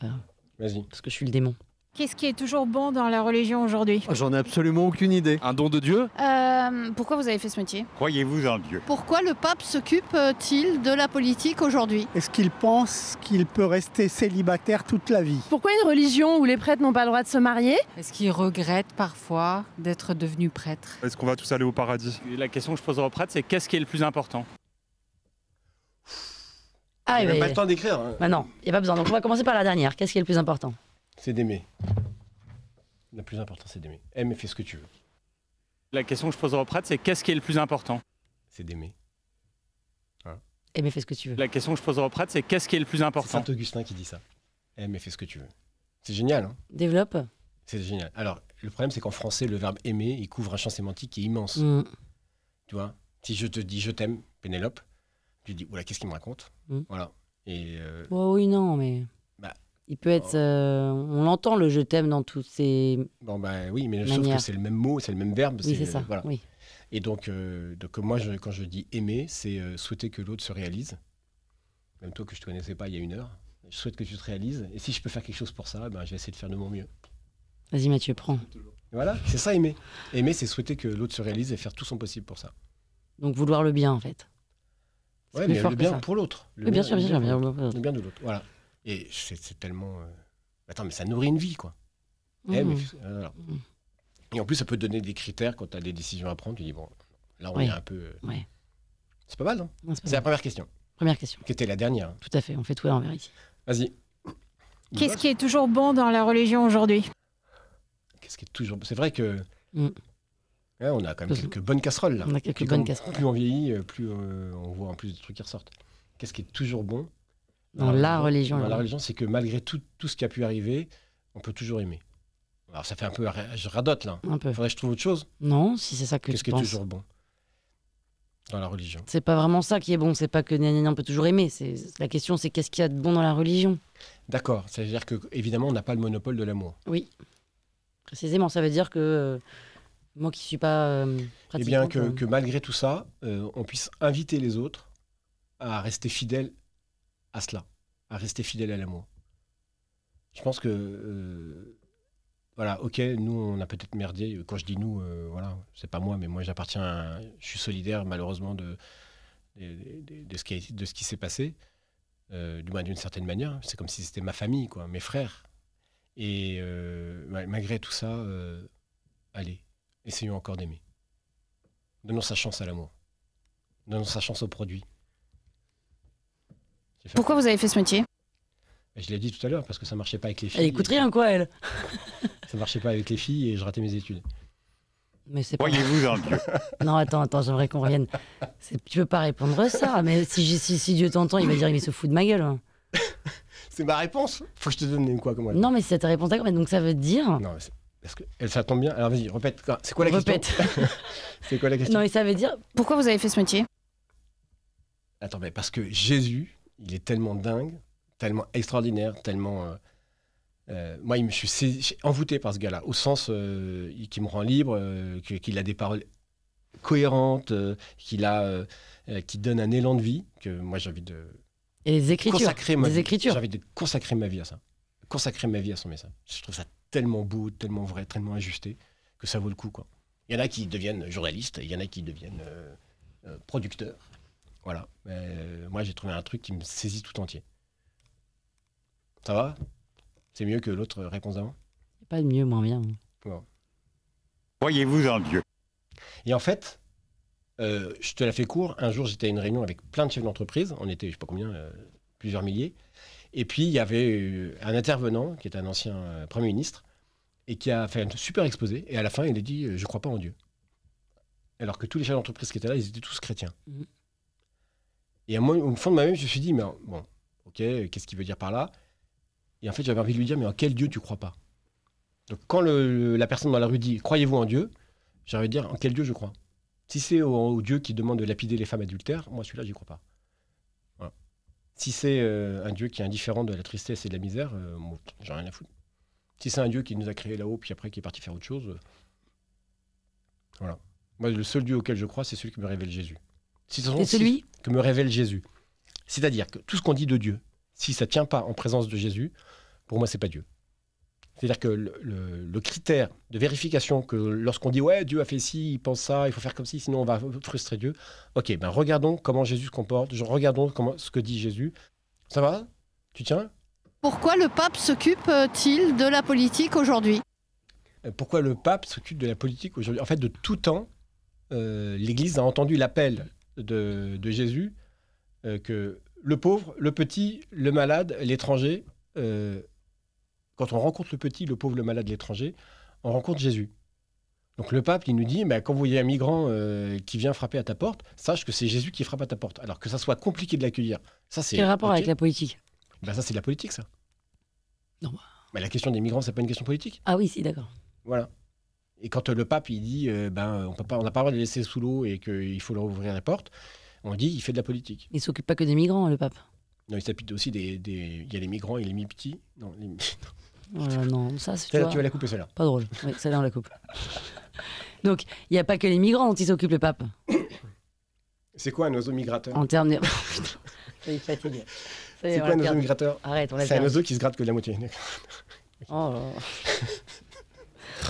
Voilà. Vas-y. Parce que je suis le démon. Qu'est-ce qui est toujours bon dans la religion aujourd'hui J'en ai absolument aucune idée. Un don de Dieu euh, Pourquoi vous avez fait ce métier Croyez-vous en Dieu Pourquoi le pape s'occupe-t-il de la politique aujourd'hui Est-ce qu'il pense qu'il peut rester célibataire toute la vie Pourquoi une religion où les prêtres n'ont pas le droit de se marier Est-ce qu'ils regrettent parfois d'être devenus prêtres Est-ce qu'on va tous aller au paradis La question que je pose aux prêtres, c'est qu'est-ce qui est le plus important ah, il n'y a pas le temps d'écrire. Mais hein. bah non, il n'y a pas besoin. Donc on va commencer par la dernière. Qu'est-ce qui est le plus important c'est d'aimer. La plus importante, c'est d'aimer. Aime et fais ce que tu veux. La question que je pose au prêtre, c'est qu'est-ce qui est le plus important C'est d'aimer. Aime et fais ce que tu veux. La question que je pose au prêtre, c'est qu'est-ce qui est le plus important hein Saint-Augustin qui dit ça. Aime et fais ce que tu veux. C'est génial. Hein Développe. C'est génial. Alors, le problème, c'est qu'en français, le verbe aimer, il couvre un champ sémantique qui est immense. Mm. Tu vois Si je te dis je t'aime, Pénélope, tu dis, oula, oh qu'est-ce qu'il me raconte mm. Voilà. Et euh, oh oui, non, mais. Il peut être. Euh, on l'entend le je t'aime dans tous ces. Bon, ben oui, mais sauf que c'est le même mot, c'est le même verbe. Oui, c'est ça. Euh, et donc, euh, moi, quand je dis aimer, c'est souhaiter que l'autre se réalise. Même toi que je ne te connaissais pas il y a une heure. Je souhaite que tu te réalises. Et si je peux faire quelque chose pour ça, ben, vais essayer de faire de mon mieux. Vas-y, Mathieu, prends. Voilà, c'est ça aimer. Aimer, c'est souhaiter que l'autre se réalise et faire tout son possible pour ça. Donc vouloir le bien, en fait. Oui, mais le bien pour l'autre. Le, bien, sûr, bien, bien, Le bien de l'autre. Voilà. Et c'est tellement. Euh, attends, mais ça nourrit une vie, quoi. Eh, mmh. euh, mmh. Et en plus, ça peut donner des critères quand tu as des décisions à prendre. Tu dis, bon, là, on est un peu. Euh, c'est pas mal, non, C'est la première question. Première question. Qui était la dernière. Tout à fait, on fait tout à l'envers ici. Vas-y. Qu'est-ce qui est toujours bon dans la religion aujourd'hui Qu'est-ce qui est toujours C'est vrai que. Mmh. Hein, on a quand même quelques bonnes casseroles là. On a quelques bonnes casseroles. Plus on vieillit, plus on voit en plus des trucs qui ressortent. Qu'est-ce qui est toujours bon dans, la, religion. Dans la religion, c'est que malgré tout, tout ce qui a pu arriver, on peut toujours aimer. Alors ça fait un peu, je radote là. Un peu. Faudrait que je trouve autre chose. Non, si c'est ça que Qu'est-ce qui est toujours bon dans la religion C'est pas vraiment ça qui est bon. C'est pas que gna, on peut toujours aimer. C'est la question, c'est qu'est-ce qu'il y a de bon dans la religion D'accord. Ça veut dire que évidemment, on n'a pas le monopole de l'amour. Oui, précisément. Ça veut dire que euh, moi qui suis pas euh, eh bien euh. que malgré tout ça, euh, on puisse inviter les autres à rester fidèles à cela, à rester fidèle à l'amour. Je pense que, euh, voilà, ok, nous, on a peut-être merdé. Quand je dis nous, euh, voilà, c'est pas moi, mais moi, j'appartiens à, Je suis solidaire, malheureusement, de, de, ce qui, s'est passé, euh, du moins d'une certaine manière. C'est comme si c'était ma famille, quoi, mes frères. Et malgré tout ça, allez, essayons encore d'aimer. Donnons sa chance à l'amour. Donnons sa chance au produit. Pourquoi vous avez fait ce métier je l'ai dit tout à l'heure, parce que ça marchait pas avec les filles. Elle écoute rien, quoi, elle (laughs) Ça marchait pas avec les filles et je ratais mes études. Mais c'est vous pas... dieu (laughs) Non, attends, attends, j'aimerais qu'on revienne. Tu peux pas répondre ça, mais si, si, Dieu t'entend, il va dire il se fout de ma gueule. Hein. (laughs) c'est ma réponse Faut que je te donne une quoi comme Non, mais c'est ta réponse, d'accord, donc ça veut dire. Non, parce que ça tombe bien. Alors vas-y, répète. C'est quoi la répète. C'est quoi la question Non, mais ça veut dire. Pourquoi vous avez fait ce métier Attends, mais parce que Jésus il est tellement dingue, tellement extraordinaire, tellement. Euh, euh, moi, je suis envoûté par ce gars-là, au sens qu'il euh, qui me rend libre, qu'il a des paroles cohérentes, qu'il a, qui donne un élan de vie que moi j'ai envie de. Et les écritures. J'ai envie de consacrer ma vie à ça, consacrer ma vie à son message. Je trouve ça tellement beau, tellement vrai, tellement ajusté que ça vaut le coup, quoi. Il y en a qui deviennent journalistes, il y en a qui deviennent producteurs. Voilà. Euh, moi, j'ai trouvé un truc qui me saisit tout entier. Ça va C'est mieux que l'autre réponse d'avant Pas de mieux, moins bien. Voyez-vous en Dieu. Et en fait, euh, je te la fais court. Un jour, j'étais à une réunion avec plein de chefs d'entreprise. On était, je sais pas combien, euh, plusieurs milliers. Et puis, il y avait un intervenant qui est un ancien Premier ministre et qui a fait un super exposé. Et à la fin, il a dit Je crois pas en Dieu. Alors que tous les chefs d'entreprise qui étaient là, ils étaient tous chrétiens. Mhm. Et au fond de moi-même, je me suis dit, mais bon, ok, qu'est-ce qu'il veut dire par là Et en fait, j'avais envie de lui dire, mais en quel Dieu tu crois pas Donc quand la personne dans la rue dit, croyez-vous en Dieu J'avais envie de dire, en quel Dieu je crois Si c'est au, Dieu qui demande de lapider les femmes adultères, moi celui-là, j'y crois pas. Si c'est euh, un Dieu qui est indifférent de la tristesse et de la misère, euh, j'en ai rien à foutre. Si c'est un Dieu qui nous a créés là-haut, puis après qui est parti faire autre chose, euh, voilà. Moi, le seul Dieu auquel je crois, c'est celui qui me révèle Jésus. C'est lui que me révèle Jésus. C'est-à-dire que tout ce qu'on dit de Dieu, si ça ne tient pas en présence de Jésus, pour moi, c'est pas Dieu. C'est-à-dire que le, critère de vérification que lorsqu'on dit ouais Dieu a fait ci, il pense ça, il faut faire comme ci, sinon on va frustrer Dieu. Ok, ben regardons comment Jésus se comporte, regardons comment, ce que dit Jésus. Ça va Tu tiens Pourquoi le pape s'occupe-t-il de la politique aujourd'hui euh, Pourquoi le pape s'occupe de la politique aujourd'hui En fait, de tout temps, euh, l'Église a entendu l'appel de, Jésus euh, que le pauvre, le petit, le malade, l'étranger, euh, quand on rencontre le petit, le pauvre, le malade, l'étranger, on rencontre Jésus. Donc le pape, il nous dit, quand vous voyez un migrant euh, qui vient frapper à ta porte, sache que c'est Jésus qui frappe à ta porte. Alors que ça soit compliqué de l'accueillir, ça c'est... Quel rapport avec la politique ben, Ça c'est de la politique, ça. Non. Mais la question des migrants, c'est pas une question politique. Ah oui, si, d'accord. Voilà. Et quand euh, le pape il dit euh, ben euh, on n'a pas le droit de les laisser sous l'eau et qu'il faut leur ouvrir les portes, on dit il fait de la politique. Il s'occupe pas que des migrants, le pape. Non, il s'occupe aussi des, des, il y a les migrants et les mi-petits. Non, les... Voilà, (laughs) non, ça, tu, vois, tu vas la couper celle-là. Pas drôle. Oui, celle-là on la coupe. Donc il n'y a pas que les migrants dont il s'occupe le pape. C'est quoi un oiseau migrateur En termes de. (laughs) Oh, c'est quoi un oiseau migrateur Arrête, on C'est un oiseau qui se gratte que de la moitié. oh. (laughs)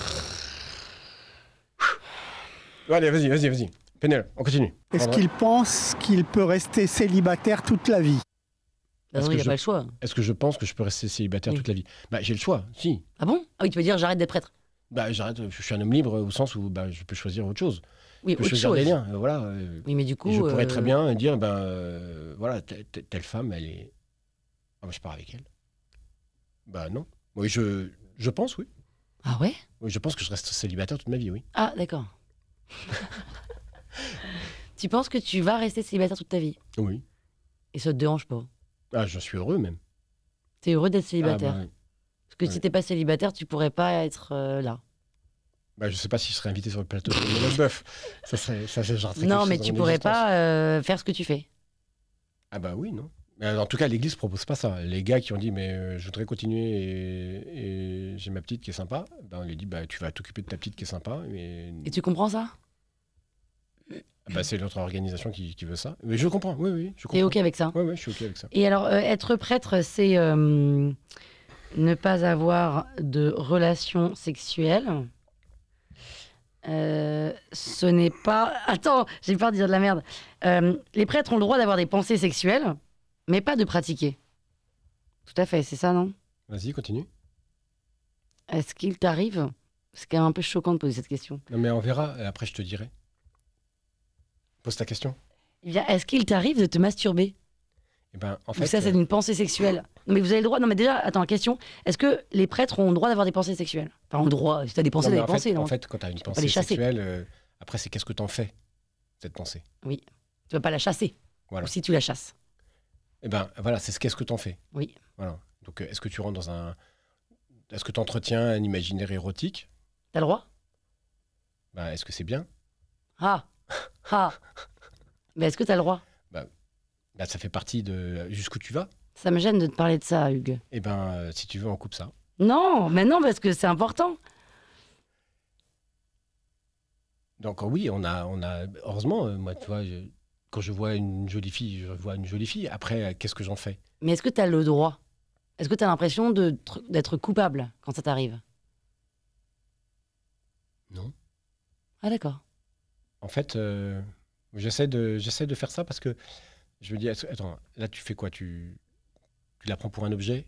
Allez, vas-y, vas-y, vas-y. Pénel, on continue. Est-ce qu'il pense qu'il peut rester célibataire toute la vie non, ah il n'a pas le choix. Est-ce que je pense que je peux rester célibataire toute la vie Bah, j'ai le choix, si. Ah bon Ah oui, tu veux dire j'arrête d'être prêtre. Bah, j'arrête, je suis un homme libre au sens où bah, je peux choisir autre chose. Oui, je peux choisir euh, voilà. Euh, oui, mais du coup. je pourrais euh, très bien dire, ben, voilà, telle, femme, elle est. Ah, je pars avec elle. Bah, non. Oui, je, je pense, oui. Ah ouais Oui, je pense que je reste célibataire toute ma vie, oui. Ah, d'accord. (laughs) tu penses que tu vas rester célibataire toute ta vie Oui. Et ça te dérange pas Ah, je suis heureux même. T'es heureux d'être célibataire ah, bah Parce que si t'es pas célibataire, tu pourrais pas être euh, là. Bah, je sais pas si je serais invité sur le plateau de (laughs) Ça serait, Non, mais tu pourrais pas euh, faire ce que tu fais. Ah bah oui, non. Euh, en tout cas, l'Église propose pas ça. Les gars qui ont dit mais je voudrais continuer et, j'ai ma petite qui est sympa, ben, on lui dit bah tu vas t'occuper de ta petite qui est sympa. Et tu comprends ça ah bah, c'est notre organisation qui, veut ça. Mais je comprends, oui, oui. Je comprends. T'es OK avec ça Oui, oui, je suis OK avec ça. Et alors, euh, être prêtre, c'est euh, ne pas avoir de relations sexuelles. Euh, ce n'est pas. Attends, j'ai peur de dire de la merde. les prêtres ont le droit d'avoir des pensées sexuelles, mais pas de pratiquer. Tout à fait, c'est ça, non Vas-y, continue. Est-ce qu'il t'arrive C'est quand même un peu choquant de poser cette question. Non, mais on verra, après je te dirai. Pose ta question. Eh est-ce qu'il t'arrive de te masturber Et eh ben, en fait, ça, c'est euh, une pensée sexuelle. mais vous avez le droit. Non, mais déjà, attends, question. Est-ce que les prêtres ont le droit d'avoir des pensées sexuelles Enfin, ont le droit. Si t'as des pensées, des pensées. en fait, quand as une pensée sexuelle, euh, après, c'est qu'est-ce que t'en fais, cette pensée Oui. Tu vas pas la chasser. Voilà. Ou si tu la chasses. Eh ben, voilà, c'est ce qu'est-ce que t'en fais. Oui. Voilà. Donc, euh, est-ce que tu rentres dans un. Est-ce que tu entretiens un imaginaire érotique T'as le droit ben, Est-ce que c'est bien Ah ah Mais est-ce que tu as le droit bah, bah, Ça fait partie de jusqu'où tu vas. Ça me gêne de te parler de ça, Hugues. Eh ben, euh, si tu veux, on coupe ça. Non, mais non, parce que c'est important. Donc euh, oui, on a, on a heureusement, euh, moi, tu vois, quand je vois une jolie fille, je vois une jolie fille. Après, qu'est-ce que j'en fais Mais est-ce que tu as le droit Est-ce que tu as l'impression d'être coupable quand ça t'arrive Non. Ah d'accord en fait, euh, j'essaie de, de faire ça parce que je me dis, attends, là, tu fais quoi tu, tu la prends pour un objet,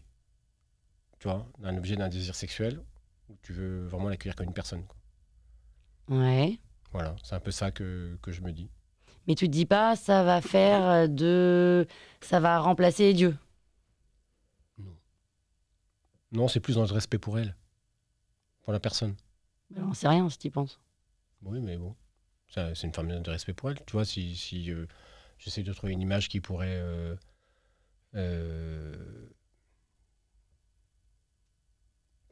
tu vois, un objet d'un désir sexuel, ou tu veux vraiment l'accueillir comme une personne. Ouais. Voilà, c'est un peu ça que, je me dis. Mais tu te dis pas, ça va faire de. Ça va remplacer Dieu Non. Non, c'est plus dans le respect pour elle, pour la personne. Bah, on sait rien si tu y penses. Oui, mais bon c'est une forme de respect pour elle. Tu vois, si, si euh, j'essaie de trouver une image qui pourrait. Euh, euh,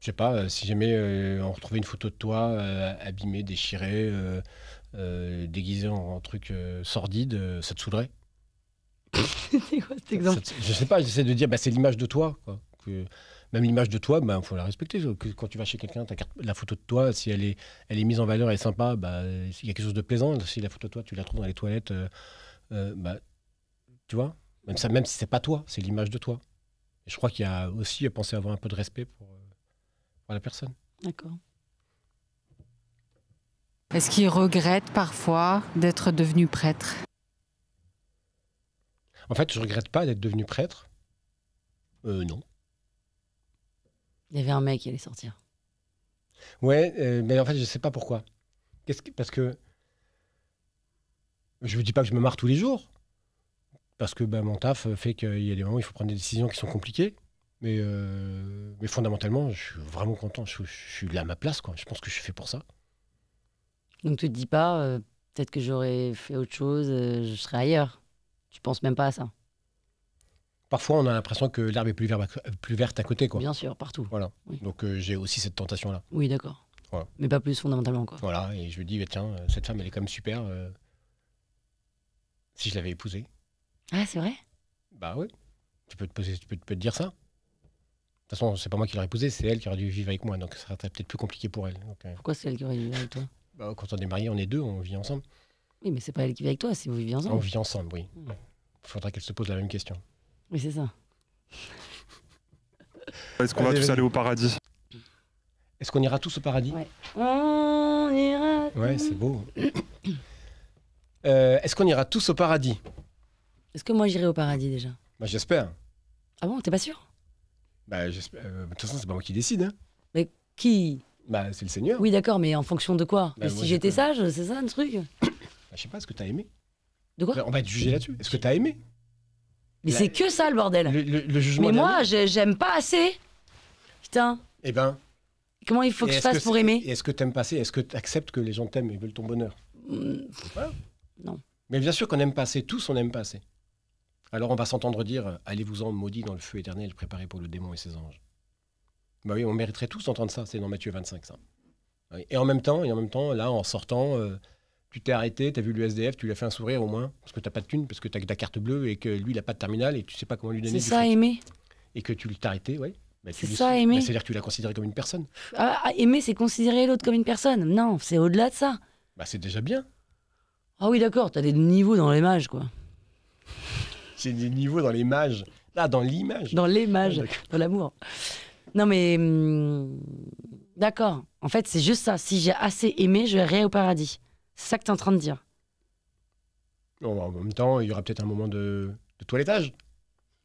je sais pas, si jamais on retrouvait une photo de toi abîmée, déchirée, déguisée en, truc sordide, ça te saoulerait (laughs) C'est quoi cet exemple Je sais pas, j'essaie de dire, bah, c'est l'image de toi. Quoi même l'image de toi, il ben, faut la respecter. Quand tu vas chez quelqu'un, la photo de toi, si elle est, elle est mise en valeur, elle est sympa, bah, il y a quelque chose de plaisant. Si la photo de toi, tu la trouves dans les toilettes, euh, euh, bah, tu vois, même, ça, même si c'est pas toi, c'est l'image de toi. je crois qu'il y a aussi à euh, penser à avoir un peu de respect pour, la personne. D'accord. Est-ce qu'il regrette parfois d'être devenu prêtre En fait, je regrette pas d'être devenu prêtre. Euh, non. Il y avait un mec qui allait sortir. Ouais, euh, mais en fait, je sais pas pourquoi. parce que je ne dis pas que je me marre tous les jours, parce que bah, mon taf fait qu'il y a des moments où il faut prendre des décisions qui sont compliquées. Mais, euh, mais fondamentalement, je suis vraiment content. Je, suis là à ma place, quoi. Je pense que je suis fait pour ça. Donc tu te dis pas, euh, peut-être que j'aurais fait autre chose, je serais ailleurs. Tu penses même pas à ça parfois on a l'impression que l'herbe est plus, verte à euh, côté. Quoi. Bien sûr, partout. Voilà. Donc euh, j'ai aussi cette tentation-là. Oui, d'accord. Mais pas plus fondamentalement. Quoi. Voilà, et je me dis, bah, tiens, euh, cette femme, elle est quand même super. Si je l'avais épousée. Ah, c'est vrai Bah oui. Tu peux te, poser, tu peux, dire ça. De toute façon, c'est pas moi qui l'aurais épousée, c'est elle qui aurait dû vivre avec moi, donc ça serait peut-être plus compliqué pour elle. Pourquoi c'est elle qui aurait dû vivre avec toi bah, Quand on est marié, on est deux, on vit ensemble. Oui, mais c'est pas elle qui vit avec toi, si vous vivez ensemble. On vit ensemble, oui. Hmm. Il qu'elle se pose la même question. Oui, c'est ça. Est-ce qu'on va tous aller au paradis Est-ce qu'on ira tous au paradis Ouais. On ira. Ouais, c'est beau. (coughs) Euh, est-ce qu'on ira tous au paradis Est-ce que moi j'irai au paradis déjà Bah j'espère. Ah bon, t'es pas sûr Bah j'espère. Euh, de toute façon, c'est pas moi qui décide. Hein. Mais qui Bah c'est le Seigneur. Oui, d'accord, mais en fonction de quoi bah, Si j'étais sage, c'est ça le truc (coughs) bah, je sais pas, est-ce que t'as aimé De quoi bah, On va être jugé là-dessus. Est-ce que t'as aimé mais c'est que ça le bordel. Le, Mais moi, j'aime pas assez. Putain. Eh ben. Comment il faut que je fasse pour aimer Est-ce que t'aimes pas assez Est-ce que tu acceptes que les gens t'aiment et veulent ton bonheur hmm. Non. Mais bien sûr qu'on aime pas assez. Tous, on aime pas assez. Alors on va s'entendre dire Allez-vous-en, maudit dans le feu éternel préparé pour le démon et ses anges. Bah oui, on mériterait tous d'entendre ça. C'est dans Matthieu 25, ça. Et en même temps, et en même temps, là, en sortant, euh, tu t'es arrêté, tu as vu SDF, tu lui as fait un sourire au moins, parce que tu pas de thune, parce que tu as ta carte bleue et que lui, il a pas de terminal et tu sais pas comment lui donner. C'est ça, aimer. Et que tu l'as arrêté, oui. Bah, c'est ça, aimer. Bah, c'est-à-dire que tu l'as considéré comme une personne. Ah, ah, aimer, c'est considérer l'autre comme une personne. Non, c'est au-delà de ça. Bah, c'est déjà bien. Ah oui, d'accord, tu as des niveaux dans les mages, quoi. C'est des niveaux dans les mages. Là, ah, dans l'image. Dans l'image, dans l'amour. Non, mais. Hum, d'accord. En fait, c'est juste ça. Si j'ai assez aimé, je vais au paradis. C'est ça que tu es en train de dire. en même temps, il y aura peut-être un moment de, toilettage.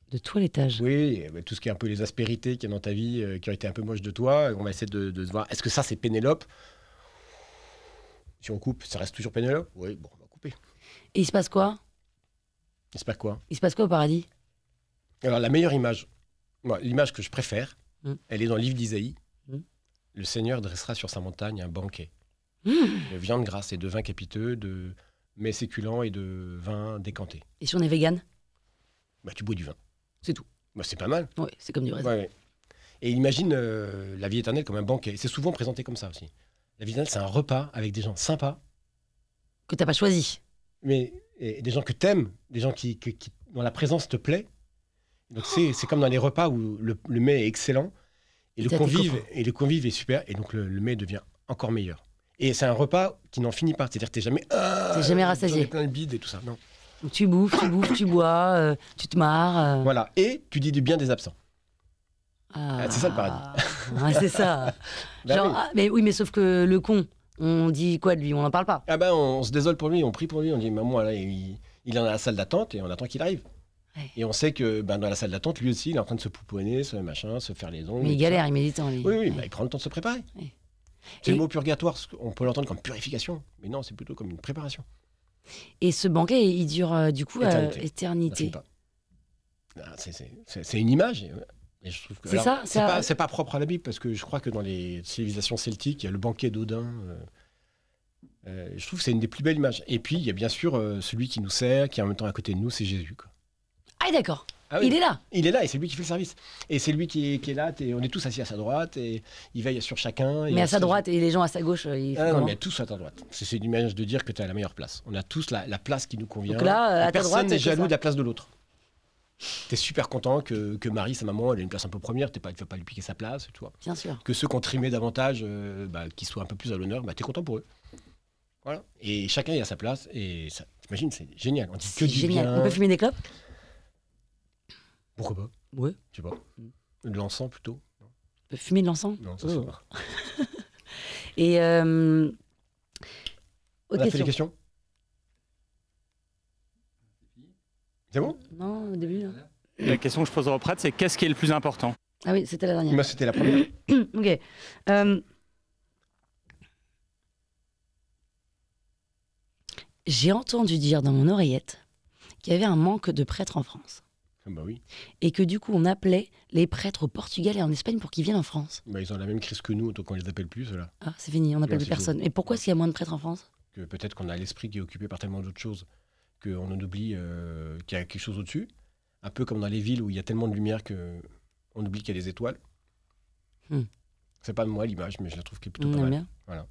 De toilettage Oui, eh ben, tout ce qui est un peu les aspérités qu'il y a dans ta vie, euh, qui ont été un peu moches de toi, on va essayer de, voir. Est-ce que ça, c'est Pénélope Si on coupe, ça reste toujours Pénélope Oui, bon, on va couper. Et il se passe quoi Il se passe quoi Il se passe quoi au paradis Alors, la meilleure image, l'image que je préfère, mm. elle est dans le livre d'Isaïe. Mm. Le Seigneur dressera sur sa montagne un banquet Mmh. de viande grasse et de vin capiteux, de mets séculents et de vins décantés. Et si on est vegan bah, Tu bois du vin. C'est tout. Bah, c'est pas mal. Oui, c'est comme du raisin. Et imagine euh, la vie éternelle comme un banquet. C'est souvent présenté comme ça aussi. La vie éternelle, c'est un repas avec des gens sympas. Que t'as pas choisi. Mais des gens que tu aimes des gens qui, dont la présence te plaît. Donc c'est oh. comme dans les repas où le, mets est excellent et, le, convive, et le est super. Et donc le mets devient encore meilleur. Et c'est un repas qui n'en finit pas. C'est-à-dire que t'es jamais. Tu ah, t'es jamais rassasié. plein de bide et tout ça. Non. tu bouffes, tu bouffes, tu bois, euh, tu te marres. Euh. Voilà. Et tu dis du bien des absents. Ah, ah c'est ça le paradis. (laughs) c'est ça. (laughs) Ben ah, mais oui, mais sauf que le con, on dit quoi de lui On n'en parle pas. Ah ben, on, se désole pour lui, on prie pour lui, on dit, maman, là, il, est dans la salle d'attente et on attend qu'il arrive. Et on sait que ben, dans la salle d'attente, lui aussi, il est en train de se pouponner, se machin, se faire les ongles. Mais il galère, il médite en hein, lui. Oui, oui, ben, il prend le temps de se préparer. C'est le mot purgatoire, on peut l'entendre comme purification, mais non, c'est plutôt comme une préparation. Et ce banquet, il dure euh, du coup euh, éternité. Ah, c'est une image. Je C'est ça. C'est pas, pas, propre à la Bible parce que je crois que dans les civilisations celtiques, il y a le banquet d'Odin. Euh, je trouve que c'est une des plus belles images. Et puis, il y a bien sûr celui qui nous sert, qui est en même temps à côté de nous, c'est Jésus. Quoi. Ah d'accord. Ah il est là. Il est là et c'est lui qui fait le service. Et c'est lui qui est, là. Es, on est tous assis à sa droite et il veille sur chacun. Mais à sa droite et les gens à sa gauche, euh, ils ah, non, mais tous à ta droite. C'est une manière de dire que tu as la meilleure place. On a tous la, place qui nous convient. Donc là, à ta personne n'est jaloux de la place de l'autre. tu es super content que, Marie, sa maman, elle ait une place un peu première, Tu pas, tu vas pas lui piquer sa place, tu vois. Bien sûr. Que ceux qui ont trimé davantage, euh, bah, qui soient un peu plus à l'honneur, bah, es content pour eux. Voilà. Et chacun est à sa place et ça, t'imagines, c'est génial. On dit que génial. On peut fumer des clopes pourquoi pas Ouais. tu sais mm. De l'encens plutôt. Bah, fumer de l'encens Non, ça, oh. pas. (laughs) Et. Euh... On a question. fait les questions C'est bon Non, au début. Là. La question que je pose au prêtre, c'est qu'est-ce qui est le plus important Ah oui, c'était la dernière. Moi, bah, c'était la première. (coughs) ok. Euh, j'ai entendu dire dans mon oreillette qu'il y avait un manque de prêtres en France. Ah bah et que du coup, on appelait les prêtres au Portugal et en Espagne pour qu'ils viennent en France. Bah, ils ont la même crise que nous, donc on les appelle plus, Ah, c'est fini, on n'appelle plus personne. Et pourquoi est-ce qu'il y a moins de prêtres en France Que peut-être qu'on a l'esprit qui est occupé par tellement d'autres choses qu'on en oublie euh, qu'il y a quelque chose au-dessus. Un peu comme dans les villes où il y a tellement de lumière qu'on oublie qu'il y a des étoiles. Hmm. C'est pas de moi l'image, mais je la trouve qui est plutôt pas mal. Voilà.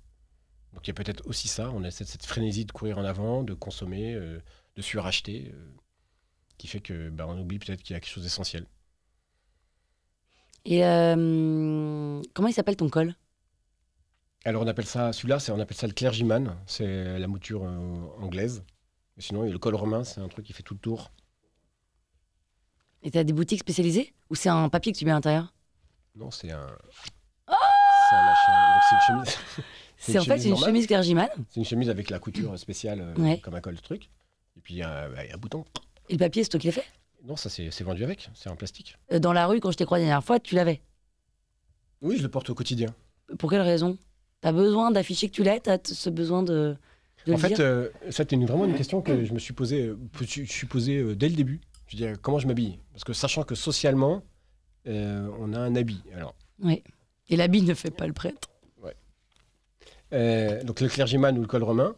Donc il y a peut-être aussi ça. On a cette, frénésie de courir en avant, de consommer, euh, de suracheter. Euh qui fait que bah, on oublie peut-être qu'il y a quelque chose d'essentiel. Et euh, comment il s'appelle ton col Alors on appelle ça celui-là, on appelle ça le clergyman, c'est la mouture euh, anglaise. Mais sinon, le col romain, c'est un truc qui fait tout le tour. Et t'as des boutiques spécialisées Ou c'est un papier que tu mets à l'intérieur Non, c'est un. c'est c'est une chemise. (laughs) c'est en fait une chemise clergyman. C'est une chemise avec la couture spéciale, euh, comme un col de truc. Et puis, il y a bah, un bouton. Et le papier, c'est toi qui l'as fait Non, ça c'est vendu avec, c'est en plastique. Euh, dans la rue, quand je t'ai croisé la dernière fois, tu l'avais. Oui, je le porte au quotidien. Pour quelle raison T'as besoin d'afficher que tu l'as T'as ce besoin de, En fait, euh, ça c'était vraiment une question que je me suis posée, euh, dès le début. Je dire comment je m'habille Parce que sachant que socialement, on a un habit. Alors, Oui. Et l'habit ne fait pas le prêtre. Euh, donc le clergyman ou le col romain.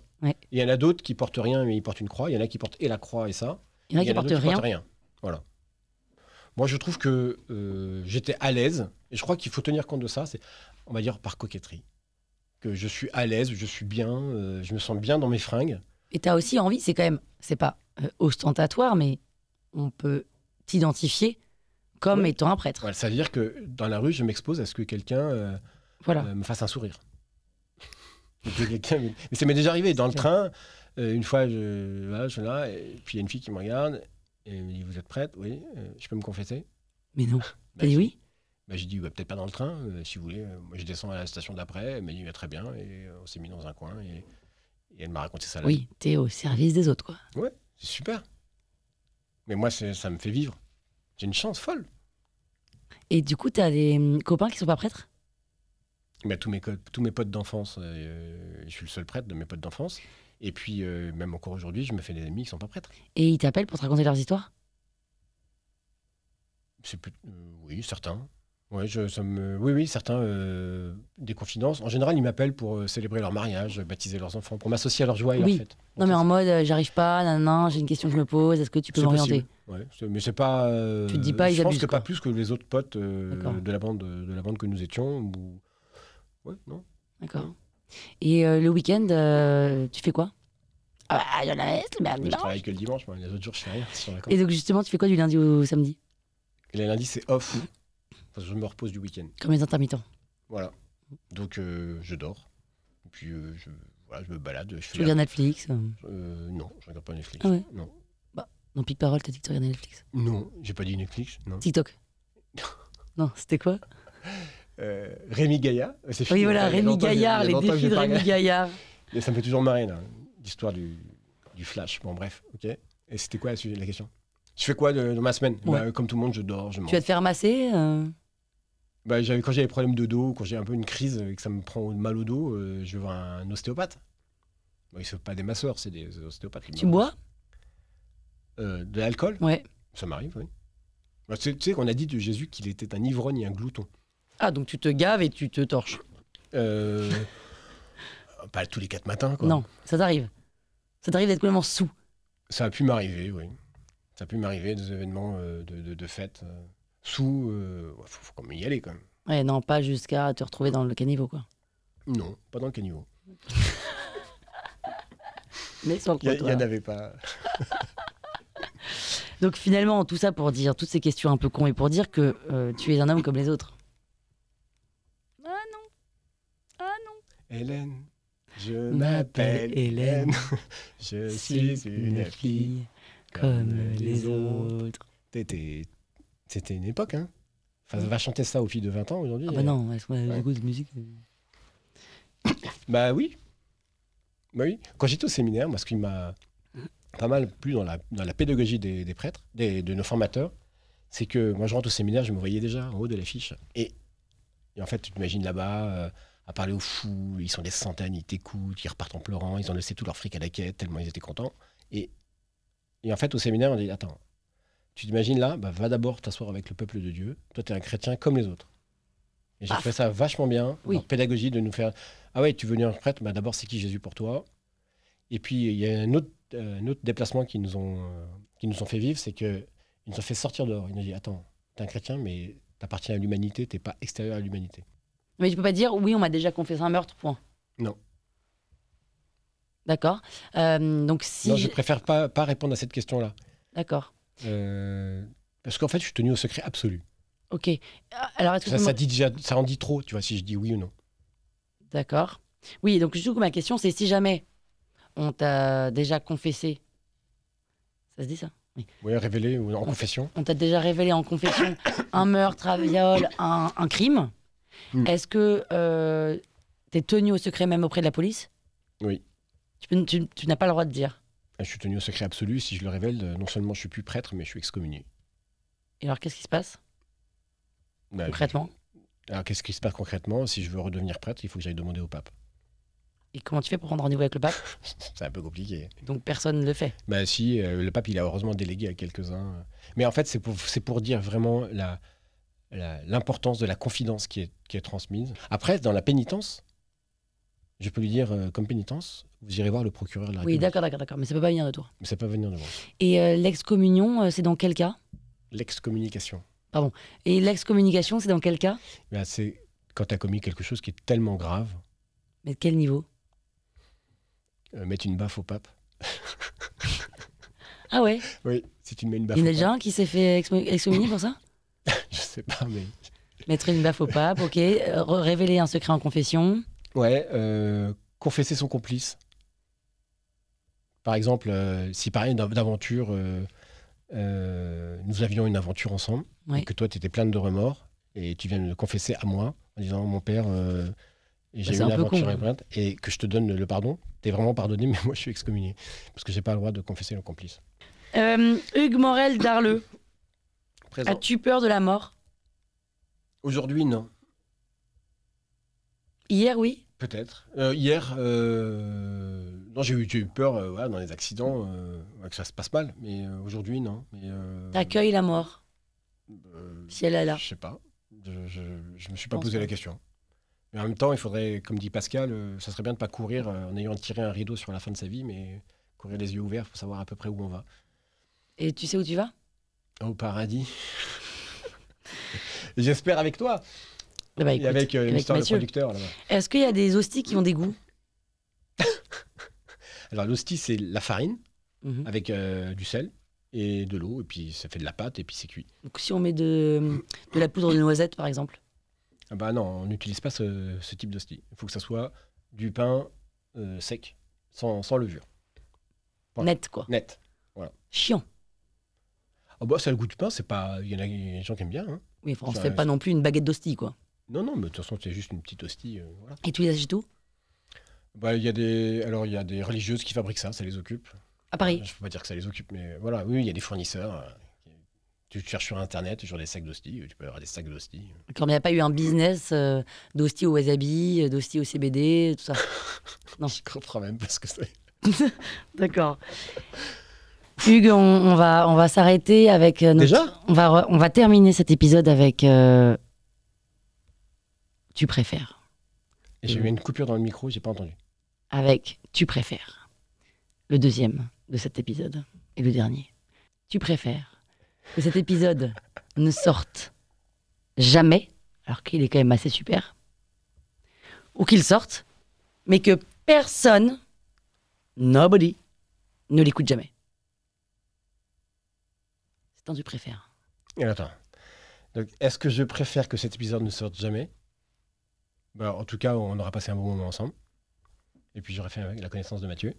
Il y en a d'autres qui portent rien, mais ils portent une croix. Il y en a qui portent et la croix et ça. Il y en a qui portent rien. Voilà. Moi, je trouve que euh, j'étais à l'aise, et je crois qu'il faut tenir compte de ça, c'est, on va dire, par coquetterie. Que je suis à l'aise, je suis bien, euh, je me sens bien dans mes fringues. Et tu as aussi envie, c'est quand même, c'est pas euh, ostentatoire, mais on peut t'identifier comme étant un prêtre. ça veut dire que dans la rue, je m'expose à ce que quelqu'un voilà. me fasse un sourire. (laughs) mais ça m'est déjà arrivé, dans le train, euh, une fois, je, suis là, et puis il y a une fille qui me regarde, et elle me dit Vous êtes prête Oui, euh, je peux me confesser Mais non. elle (laughs) bah, dit oui bah, J'ai dit Peut-être pas dans le train, euh, si vous voulez. Moi, je descends à la station d'après, elle m'a dit Très bien, et on s'est mis dans un coin, et, elle m'a raconté ça là. Oui, t'es au service des autres, quoi. Ouais, c'est super. Mais moi, ça me fait vivre. J'ai une chance folle. Et du coup, t'as des hum, copains qui sont pas prêtres bah, tous, mes tous mes potes d'enfance, je suis le seul prêtre de mes potes d'enfance. Et puis, euh, même encore aujourd'hui, je me fais des amis qui ne sont pas prêtres. Et ils t'appellent pour te raconter leurs histoires plus... Euh, oui, certains. Ouais, je, Oui, oui, certains euh, des confidences. En général, ils m'appellent pour célébrer leur mariage, baptiser leurs enfants, pour m'associer à leur joie et leur Non, mais en mode, j'arrive pas, non non j'ai une question que je me pose, est-ce que tu peux m'orienter ouais, Mais c'est pas. tu te dis pas, ils je pense que pas plus que les autres potes de la bande, de la bande que nous étions. Ou... Ouais, non. D'accord. Et euh, le week-end, euh, tu fais quoi Ah, bah, il y en a le je travaille que le dimanche, moi, les autres jours, je fais rien. Et donc, justement, tu fais quoi du lundi au samedi le lundi, c'est off. je me repose du week-end. Comme les intermittents. Voilà. Donc, euh, je dors. puis, je, voilà, je me balade. Je tu regardes Netflix Non, je regarde pas Netflix. Ah non. Bah, dans de Parole, t'as dit que tu regardais Netflix. Non, j'ai pas dit Netflix. Non. TikTok. (laughs) non, c'était quoi (laughs) Euh, Rémi Gaillard. Euh, c'est oui, voilà, hein, Rémi Gaillard, les défis de Rémi Gaillard. (laughs) Et ça me fait toujours marrer, l'histoire du, flash. Bon, bref, ok. Et c'était quoi la, la question Je fais quoi dans ma semaine bah, Comme tout le monde, je dors, je mange. Tu vas te faire masser euh bah, Quand j'ai des problèmes de dos, quand j'ai un peu une crise et que ça me prend mal au dos, je vais voir un ostéopathe. ils ne sont pas des masseurs, c'est des ostéopathes. Tu bois De l'alcool Ouais. Ça m'arrive, oui. Bah, tu sais qu'on a dit de Jésus qu'il était un ivrogne et un glouton. Ah, donc tu te gaves et tu te torches euh... Pas tous les quatre matins, quoi. Non, ça t'arrive. Ça t'arrive d'être complètement sous. Ça a pu m'arriver, oui. Ça a pu m'arriver des événements euh, de, de, fête. Euh, sous, euh, il faut, quand même y aller, quand même. Ouais, non, pas jusqu'à te retrouver dans le caniveau, quoi. Non, pas dans le caniveau. (laughs) Mais sans le Il n'y en avait pas. (laughs) Donc finalement, tout ça pour dire toutes ces questions un peu cons et pour dire que tu es un homme comme les autres. Hélène. Je m'appelle Hélène. (laughs) Je suis une fille comme les autres. C'était une époque, hein Enfin, va chanter ça aux filles de 20 ans aujourd'hui. Ah bah non, à cause beaucoup de musique. Euh. (coughs) bah oui. Bah oui. Quand j'étais au séminaire, moi, ce qui m'a pas mal plu dans la, dans la pédagogie des, prêtres, des, de nos formateurs, c'est que moi, je rentre au séminaire, je me voyais déjà en haut de l'affiche. Et, et en fait, tu t'imagines là-bas... Euh, à parler aux fous, ils sont des centaines, ils t'écoutent, ils repartent en pleurant, ils ont laissé tout leur fric à la quête tellement ils étaient contents. Et, en fait, au séminaire, on dit Attends, tu t'imagines là, bah, va d'abord t'asseoir avec le peuple de Dieu. Toi, tu es un chrétien comme les autres. Et j'ai fait ça vachement bien, en pédagogie de nous faire Ah ouais, tu veux venir en prêtre, bah, d'abord, c'est qui Jésus pour toi Et puis, il y a un autre, euh, déplacement qui nous ont fait vivre c'est qu'ils nous ont fait sortir dehors. Ils nous ont dit Attends, t'es un chrétien, mais t'appartiens à l'humanité, t'es pas extérieur à l'humanité. Mais tu peux pas dire, oui, on m'a déjà confessé un meurtre, point. Non. D'accord. Euh, donc si. Non, je préfère pas, pas répondre à cette question-là. D'accord. Euh, parce qu'en fait, je suis tenu au secret absolu. Ok. Ah, alors, est-ce que ça, dit déjà, ça en dit trop, tu vois, si je dis oui ou non. D'accord. Oui, donc du que ma question, c'est si jamais on t'a déjà confessé, ça se dit ça Oui. révélé ou en confession. On t'a déjà révélé en confession (coughs) un meurtre, un viol, un crime. Mm. Est-ce que euh, tu es tenu au secret même auprès de la police Oui. Tu, n'as pas le droit de dire ah, Je suis tenu au secret absolu. Si je le révèle, euh, non seulement je suis plus prêtre, mais je suis excommunié. Et alors, qu'est-ce qui se passe bah, concrètement Alors, qu'est-ce qui se passe concrètement Si je veux redevenir prêtre, il faut que j'aille demander au pape. Et comment tu fais pour prendre rendez-vous avec le pape (laughs) C'est un peu compliqué. Donc personne ne le fait Bah si, euh, le pape, il a heureusement délégué à quelques-uns. Mais en fait, c'est pour dire vraiment la, l'importance de la confidence qui est, qui est transmise. Après, dans la pénitence, je peux lui dire euh, comme pénitence, vous irez voir le procureur de la République. Oui, d'accord, d'accord, d'accord. Mais ça peut pas venir de toi. Mais ça peut venir de moi. Et euh, l'excommunion, euh, c'est dans quel cas L'excommunication. Pardon. Et l'excommunication, c'est dans quel cas eh C'est quand tu as commis quelque chose qui est tellement grave. Mais de quel niveau Mettre une baffe au pape. ah ouais Oui, si tu mets une baffe. Il y en a déjà un qui s'est fait excommunier pour ça je sais pas, mais. Mettre une baffe au pape, ok. Euh, révéler un secret en confession. Ouais, euh, confesser son complice. Par exemple, euh, si par une d'aventure, nous avions une aventure ensemble, et que toi, tu étais pleine de remords, et tu viens de le confesser à moi, en disant Mon père, j'ai bah, eu une aventure con, hein. et que je te donne le pardon, t'es vraiment pardonné, (laughs) mais moi, je suis excommunié, parce que j'ai pas le droit de confesser le complice. Hugues Morel d'Arleux. As-tu peur de la mort Aujourd'hui, non. Hier, oui Peut-être. Euh, hier, euh, non, j'ai eu, peur euh, dans les accidents que ça se passe mal, mais aujourd'hui, non. Mais, T'accueilles la mort Si elle est là. Je sais pas. Je ne me suis pas posé la question. Mais en même temps, il faudrait, comme dit Pascal, ça serait bien de ne pas courir en ayant tiré un rideau sur la fin de sa vie, mais courir les yeux ouverts pour savoir à peu près où on va. Et tu sais où tu vas au paradis. (laughs) J'espère avec toi. Ah bah et avec le euh, l'histoire producteur. Est-ce qu'il y a des hosties qui ont des goûts (laughs) Alors l'hostie, c'est la farine mhm. avec euh, du sel et de l'eau, et puis ça fait de la pâte, et puis c'est cuit. Donc si on met de, la poudre de noisette, par exemple ah Bah non, on n'utilise pas ce, type d'hostie. Il faut que ça soit du pain euh, sec, sans, levure. Net, quoi. Net, voilà. Chiant. Ah bah, ça le goût du pain, c'est pas. Il y en a, des gens qui aiment bien. Hein. Oui, on pas euh, non plus une baguette d'hostie, quoi. Non, non, mais de toute façon, c'est juste une petite hostie. Euh, voilà. Et tu les achètes où Bah, il y a des, alors il y a des religieuses qui fabriquent ça, ça les occupe. À Paris euh, Je peux pas dire que ça les occupe, mais voilà, oui, il y a des fournisseurs. Tu cherches sur internet, sur des sacs d'hostie, tu peux avoir des sacs d'hostie. Quand il n'y a pas eu un business d'hostie au wasabi, d'hostie au CBD, tout ça. (laughs) Non. Je comprends même parce que c'est. (laughs) D'accord. Hugues, on, va, on va s'arrêter avec. Euh, Déjà on va, on va terminer cet épisode avec. Euh, tu préfères. J'ai eu une coupure dans le micro, j'ai pas entendu. Avec Tu préfères. Le deuxième de cet épisode et le dernier. Tu préfères que cet épisode (laughs) ne sorte jamais, alors qu'il est quand même assez super, ou qu'il sorte, mais que personne, nobody, ne l'écoute jamais tu Et attends. Donc, est-ce que je préfère que cet épisode ne sorte jamais bah, En tout cas, on aura passé un bon moment ensemble. Et puis, j'aurai fait la connaissance de Mathieu.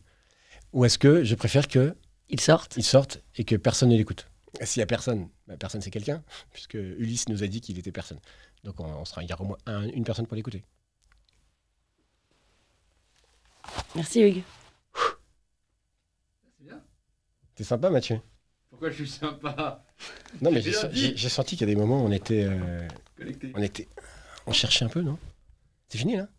Ou est-ce que je préfère que. Il sorte Il sorte et que personne ne l'écoute S'il y a personne, bah, personne c'est quelqu'un, (laughs) puisque Ulysse nous a dit qu'il était personne. Donc, on, sera, il y aura au moins une personne pour l'écouter. Merci, Hugues. C'est bien. T'es sympa, Mathieu. Pourquoi je suis sympa Non, mais j'ai senti qu'il y a des moments où on était. Euh, on était. On cherchait un peu, non C'est fini là